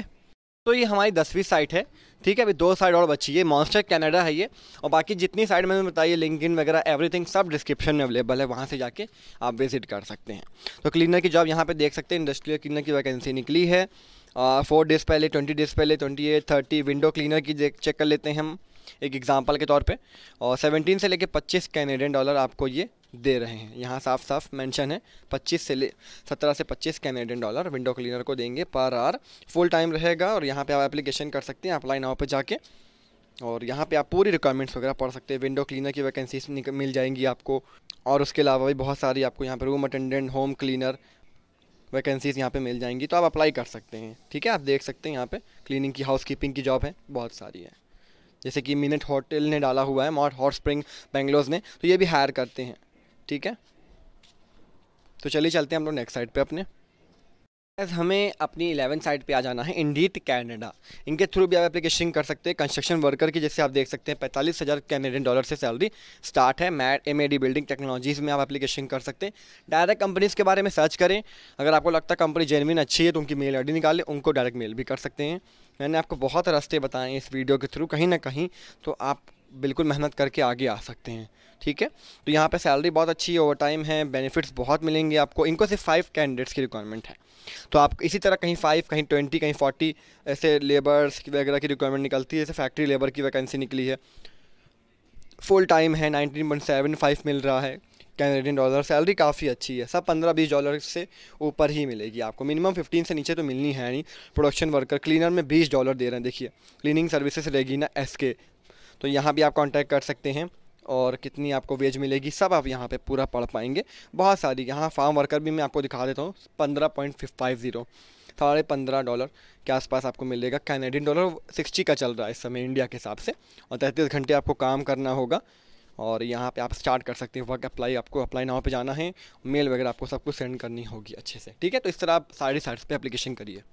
तो ये हमारी दसवीं साइट है ठीक है अभी दो साइट और बची है मॉन्स्टर कनाडा है ये और बाकी जितनी साइट मैंने बताई है इन वगैरह एवरीथिंग सब डिस्क्रिप्शन में अवेलेबल है वहाँ से जाके आप विजिट कर सकते हैं तो क्लीनर की जॉब यहाँ पे देख सकते हैं इंडस्ट्रियल क्लीनर की वैकेंसी निकली है फोर डेज पहले ट्वेंटी डेज पहले twenty eight thirty window cleaner की चेक कर लेते हैं हम एक एग्ज़ाम्पल के तौर पे और 17 से लेके 25 कैनेडियन डॉलर आपको ये दे रहे हैं यहाँ साफ साफ मेंशन है 25 से ले 17 से 25 कैनेडियन डॉलर विंडो क्लीनर को देंगे पर आर फुल टाइम रहेगा और यहाँ पे आप एप्लीकेशन कर सकते हैं अप्लाई नाव पे जाके और यहाँ पे आप पूरी रिक्वायरमेंट्स वगैरह पढ़ सकते हैं विंडो क्लीनर की वैकेंसीज मिल जाएंगी आपको और उसके अलावा भी बहुत सारी आपको यहाँ पर room attendant home cleaner vacancies यहाँ पे मिल जाएंगी तो आप अप्लाई कर सकते हैं ठीक है आप देख सकते हैं यहाँ पे क्लीनिंग की हाउसकीपिंग की जॉब है बहुत सारी है जैसे कि मिनट होटल ने डाला हुआ है मॉट हॉट स्प्रिंग बेंगलोर ने तो ये भी हायर करते हैं ठीक है तो चलिए चलते हैं हम लोग नेक्स्ट साइड पे अपने एज हमें अपनी इलेवन साइड पे आ जाना है इंडीट कैनेडा इनके थ्रू भी आप एप्लीकेशन कर सकते हैं कंस्ट्रक्शन वर्कर की जैसे आप देख सकते हैं पैंतालीस हज़ार कैनेडियन डॉलर से सैलरी स्टार्ट है मैट एम बिल्डिंग टेक्नोलॉजीज़ में आप एप्लीकेशन कर सकते हैं डायरेक्ट कंपनीज़ के बारे में सर्च करें अगर आपको लगता है कंपनी जेनविन अच्छी है तो उनकी मेल आई निकालें उनको डायरेक्ट मेल भी कर सकते हैं मैंने आपको बहुत रास्ते बताए इस वीडियो के थ्रू कहीं ना कहीं तो आप बिल्कुल मेहनत करके आगे आ सकते हैं ठीक है तो यहाँ पे सैलरी बहुत अच्छी है ओवर टाइम है बेनिफिट्स बहुत मिलेंगे आपको इनको सिर्फ फाइव कैंडिडेट्स की रिक्वायरमेंट है तो आप इसी तरह कहीं फाइव कहीं ट्वेंटी कहीं फोर्टी ऐसे लेबर्स वगैरह की रिक्वायरमेंट निकलती है जैसे फैक्ट्री लेबर की वैकेंसी निकली है फुल टाइम है नाइनटीन पॉइंट सेवन फाइव मिल रहा है कैनेडियन डॉलर सैलरी काफ़ी अच्छी है सब पंद्रह बीस डॉलर से ऊपर ही मिलेगी आपको मिनिमम फिफ्टीन से नीचे तो मिलनी है नहीं प्रोडक्शन वर्कर क्लीनर में बीस डॉलर दे रहे हैं देखिए क्लीनिंग सर्विसेज ना एस के तो यहाँ भी आप कॉन्टैक्ट कर सकते हैं और कितनी आपको वेज मिलेगी सब आप यहाँ पे पूरा पढ़ पाएंगे बहुत सारी यहाँ फार्म वर्कर भी मैं आपको दिखा देता हूँ पंद्रह पॉइंट फाइव ज़ीरो साढ़े पंद्रह डॉलर के आसपास आपको मिलेगा कैनेडियन डॉलर सिक्सटी का चल रहा है इस समय इंडिया के हिसाब से और तैंतीस घंटे आपको काम करना होगा और यहाँ पे आप स्टार्ट कर सकते हैं वर्क अप्लाई आपको अप्लाई नाव पे जाना है मेल वगैरह आपको सब कुछ सेंड करनी होगी अच्छे से ठीक है तो इस तरह आप सारी साइट्स पे एप्लीकेशन करिए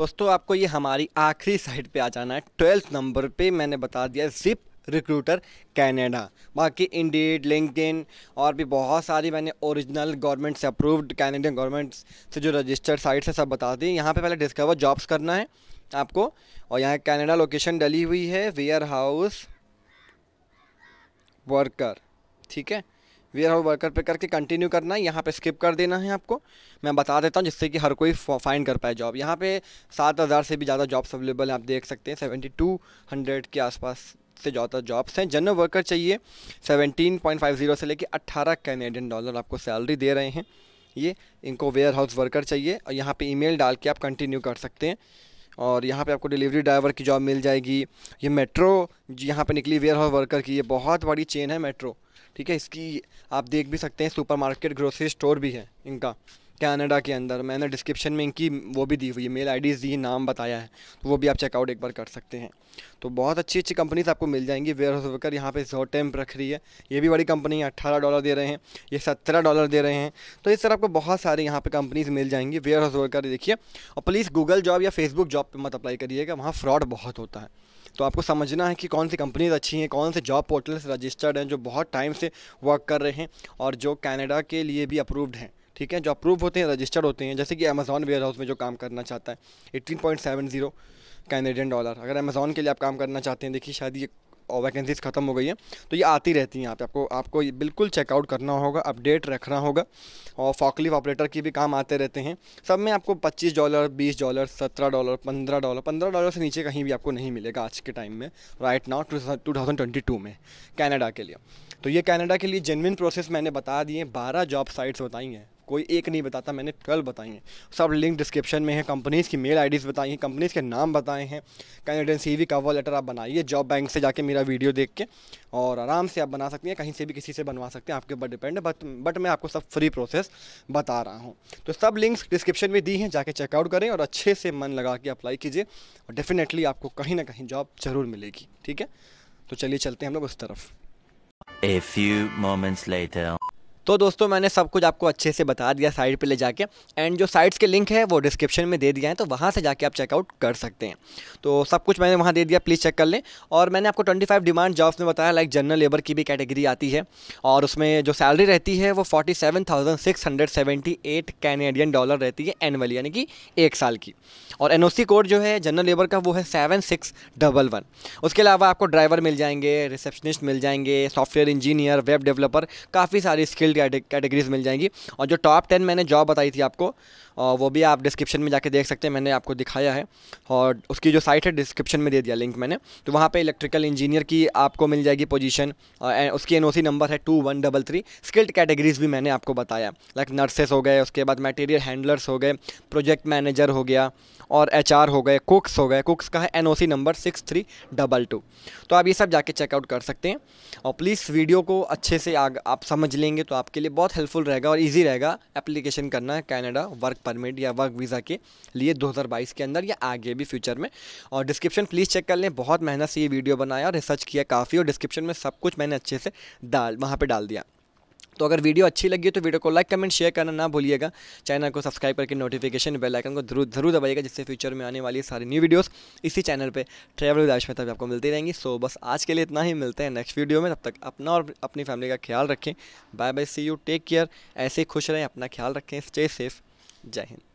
दोस्तों आपको ये हमारी आखिरी साइट पे आ जाना है ट्वेल्थ नंबर पे मैंने बता दिया जिप रिक्रूटर कैनेडा बाकी इंडीड लिंकडिन और भी बहुत सारी मैंने ओरिजिनल गवर्नमेंट से अप्रूव्ड कैनेडियन गवर्नमेंट से जो रजिस्टर्ड साइट्स है सब बता दी यहाँ पर पहले डिस्कवर जॉब्स करना है आपको और यहाँ कैनेडा लोकेशन डली हुई है वेयर हाउस वर्कर ठीक है वेयर हाउस वर्कर पे करके कंटिन्यू करना है यहाँ पे स्किप कर देना है आपको मैं बता देता हूँ जिससे कि हर कोई फाइन कर पाए जॉब यहाँ पे सात हज़ार से भी ज़्यादा जॉब्स अवेलेबल हैं आप देख सकते हैं सेवेंटी टू हंड्रेड के आसपास से ज़्यादा जॉब्स हैं जनरल वर्कर चाहिए सेवनटीन पॉइंट फाइव जीरो से लेकर अट्ठारह कैनेडियन डॉलर आपको सैलरी दे रहे हैं ये इनको वेयर हाउस वर्कर चाहिए और यहाँ ई मेल डाल के आप कंटिन्यू कर सकते हैं और यहाँ पे आपको डिलीवरी ड्राइवर की जॉब मिल जाएगी ये मेट्रो यहाँ पे निकली वेयर हाउस वर्कर की ये बहुत बड़ी चेन है मेट्रो ठीक है इसकी आप देख भी सकते हैं सुपरमार्केट ग्रोसरी स्टोर भी है इनका कनाडा के अंदर मैंने डिस्क्रिप्शन में इनकी वो भी दी हुई है मेल आईडीज़ दी नाम बताया है तो वो भी आप चेकआउट एक बार कर सकते हैं तो बहुत अच्छी अच्छी कंपनीज आपको मिल जाएंगी वेयर हाउस वर्कर यहाँ पे टेम्प रख रही है ये भी बड़ी कंपनी है अट्ठारह डॉलर दे रहे हैं ये सत्रह डॉलर दे रहे हैं तो इस तरह आपको बहुत सारे यहाँ पर कंपनीज मिल जाएंगी वेयर हाउस वर्कर देखिए और प्लीज़ गूगल जॉब या फेसबुक जॉब पर मत अप्लाई करिएगा वहाँ फ्रॉड बहुत होता है तो आपको समझना है कि कौन सी कंपनीज अच्छी हैं कौन से जॉब पोर्टल्स रजिस्टर्ड हैं जो बहुत टाइम से वर्क कर रहे हैं और जो कनाडा के लिए भी अप्रूव्ड हैं ठीक है जो अप्रूव होते हैं रजिस्टर्ड होते हैं जैसे कि अमेज़ॉन वेयर हाउस में जो काम करना चाहता है eighteen point seven zero Canadian dollar अगर अमेज़ॉन के लिए आप काम करना चाहते हैं देखिए शायद ये वैकेंसीज ख़त्म हो गई हैं तो ये आती रहती हैं यहाँ पे आपको आपको ये बिल्कुल चेकआउट करना होगा अपडेट रखना होगा और फॉकलिव ऑपरेटर की भी काम आते रहते हैं सब में आपको 25 dollar 20 dollar 17 dollar 15 dollar 15 dollar से नीचे कहीं भी आपको नहीं मिलेगा आज के टाइम में राइट नाउ टू थाउजेंड में कैनेडा के लिए तो ये कैनेडा के लिए जेनविन प्रोसेस मैंने बता दिए बारह जॉब साइट्स बताई हैं कोई एक नहीं बताता मैंने ट्वेल्व बताई हैं सब लिंक डिस्क्रिप्शन में है कंपनीज़ की मेल आईडीज़ बताई हैं कंपनीज़ के नाम बताए हैं कैनेडियन सी कवर लेटर आप बनाइए जॉब बैंक से जाके मेरा वीडियो देख के और आराम से आप बना सकती हैं कहीं से भी किसी से बनवा सकते हैं आपके ऊपर डिपेंड है बट बट मैं आपको सब फ्री प्रोसेस बता रहा हूँ तो सब लिंक्स डिस्क्रिप्शन में दी हैं जाके चेकआउट करें और अच्छे से मन लगा के अप्लाई कीजिए और डेफिनेटली आपको कहीं ना कहीं जॉब ज़रूर मिलेगी ठीक है तो चलिए चलते हैं हम लोग उस तरफ A few moments later. तो दोस्तों मैंने सब कुछ आपको अच्छे से बता दिया साइट पर ले जाके एंड जो साइट्स के लिंक है वो डिस्क्रिप्शन में दे दिया है तो वहाँ से जाके आप चेकआउट कर सकते हैं तो सब कुछ मैंने वहाँ दे दिया प्लीज़ चेक कर लें और मैंने आपको 25 डिमांड जॉब्स में बताया लाइक जनरल लेबर की भी कैटेगरी आती है और उसमें जो सैलरी रहती है वो एट कैनेडियन डॉलर रहती है एनअल यानी कि एक साल की और एन कोड जो है जनरल लेबर का वो है सेवन सिक्स डबल वन उसके अलावा आपको ड्राइवर मिल जाएंगे रिसेप्शनिस्ट मिल जाएंगे सॉफ्टवेयर इंजीनियर वेब डेवलपर काफ़ी सारी स्किल्ड कैटेगरीज मिल जाएंगी और जो टॉप टेन मैंने जॉब बताई थी आपको और वो भी आप डिस्क्रिप्शन में जाके देख सकते हैं मैंने आपको दिखाया है और उसकी जो साइट है डिस्क्रिप्शन में दे दिया लिंक मैंने तो वहाँ पर इलेक्ट्रिकल इंजीनियर की आपको मिल जाएगी पोजीशन उसकी एन नंबर है two one double three skilled categories भी मैंने आपको बताया लाइक नर्सेस हो गए उसके बाद मटेरियल हैंडलर्स हो गए प्रोजेक्ट मैनेजर हो गया और एच हो गए कुक्स हो गए कुक्स का है N number six three double two तो आप ये सब जाके चेकआउट कर सकते हैं और प्लीज़ वीडियो को अच्छे से आग, आप समझ लेंगे तो आपके लिए बहुत हेल्पफुल रहेगा और ईजी रहेगा एप्लीकेशन करना कैनेडा वर्क परमिट या वर्क वीज़ा के लिए 2022 के अंदर या आगे भी फ्यूचर में और डिस्क्रिप्शन प्लीज़ चेक कर लें बहुत मेहनत से ये वीडियो बनाया और रिसर्च किया काफ़ी और डिस्क्रिप्शन में सब कुछ मैंने अच्छे से डाल वहाँ पर डाल दिया तो अगर वीडियो अच्छी लगी तो वीडियो को लाइक कमेंट शेयर करना ना भूलिएगा चैनल को सब्सक्राइब करके नोटिफिकेशन बेल आइकन को जरूर जरूर दबाइएगा जिससे फ्यूचर में आने वाली सारी न्यू वीडियोस इसी चैनल पे ट्रैवल विदाश में तब आपको मिलती रहेंगी सो बस आज के लिए इतना ही मिलते हैं नेक्स्ट वीडियो में तब तक अपना और अपनी फैमिली का ख्याल रखें bye bye see you take care ऐसे खुश रहें अपना ख्याल रखें स्टे सेफ़ जय हिंद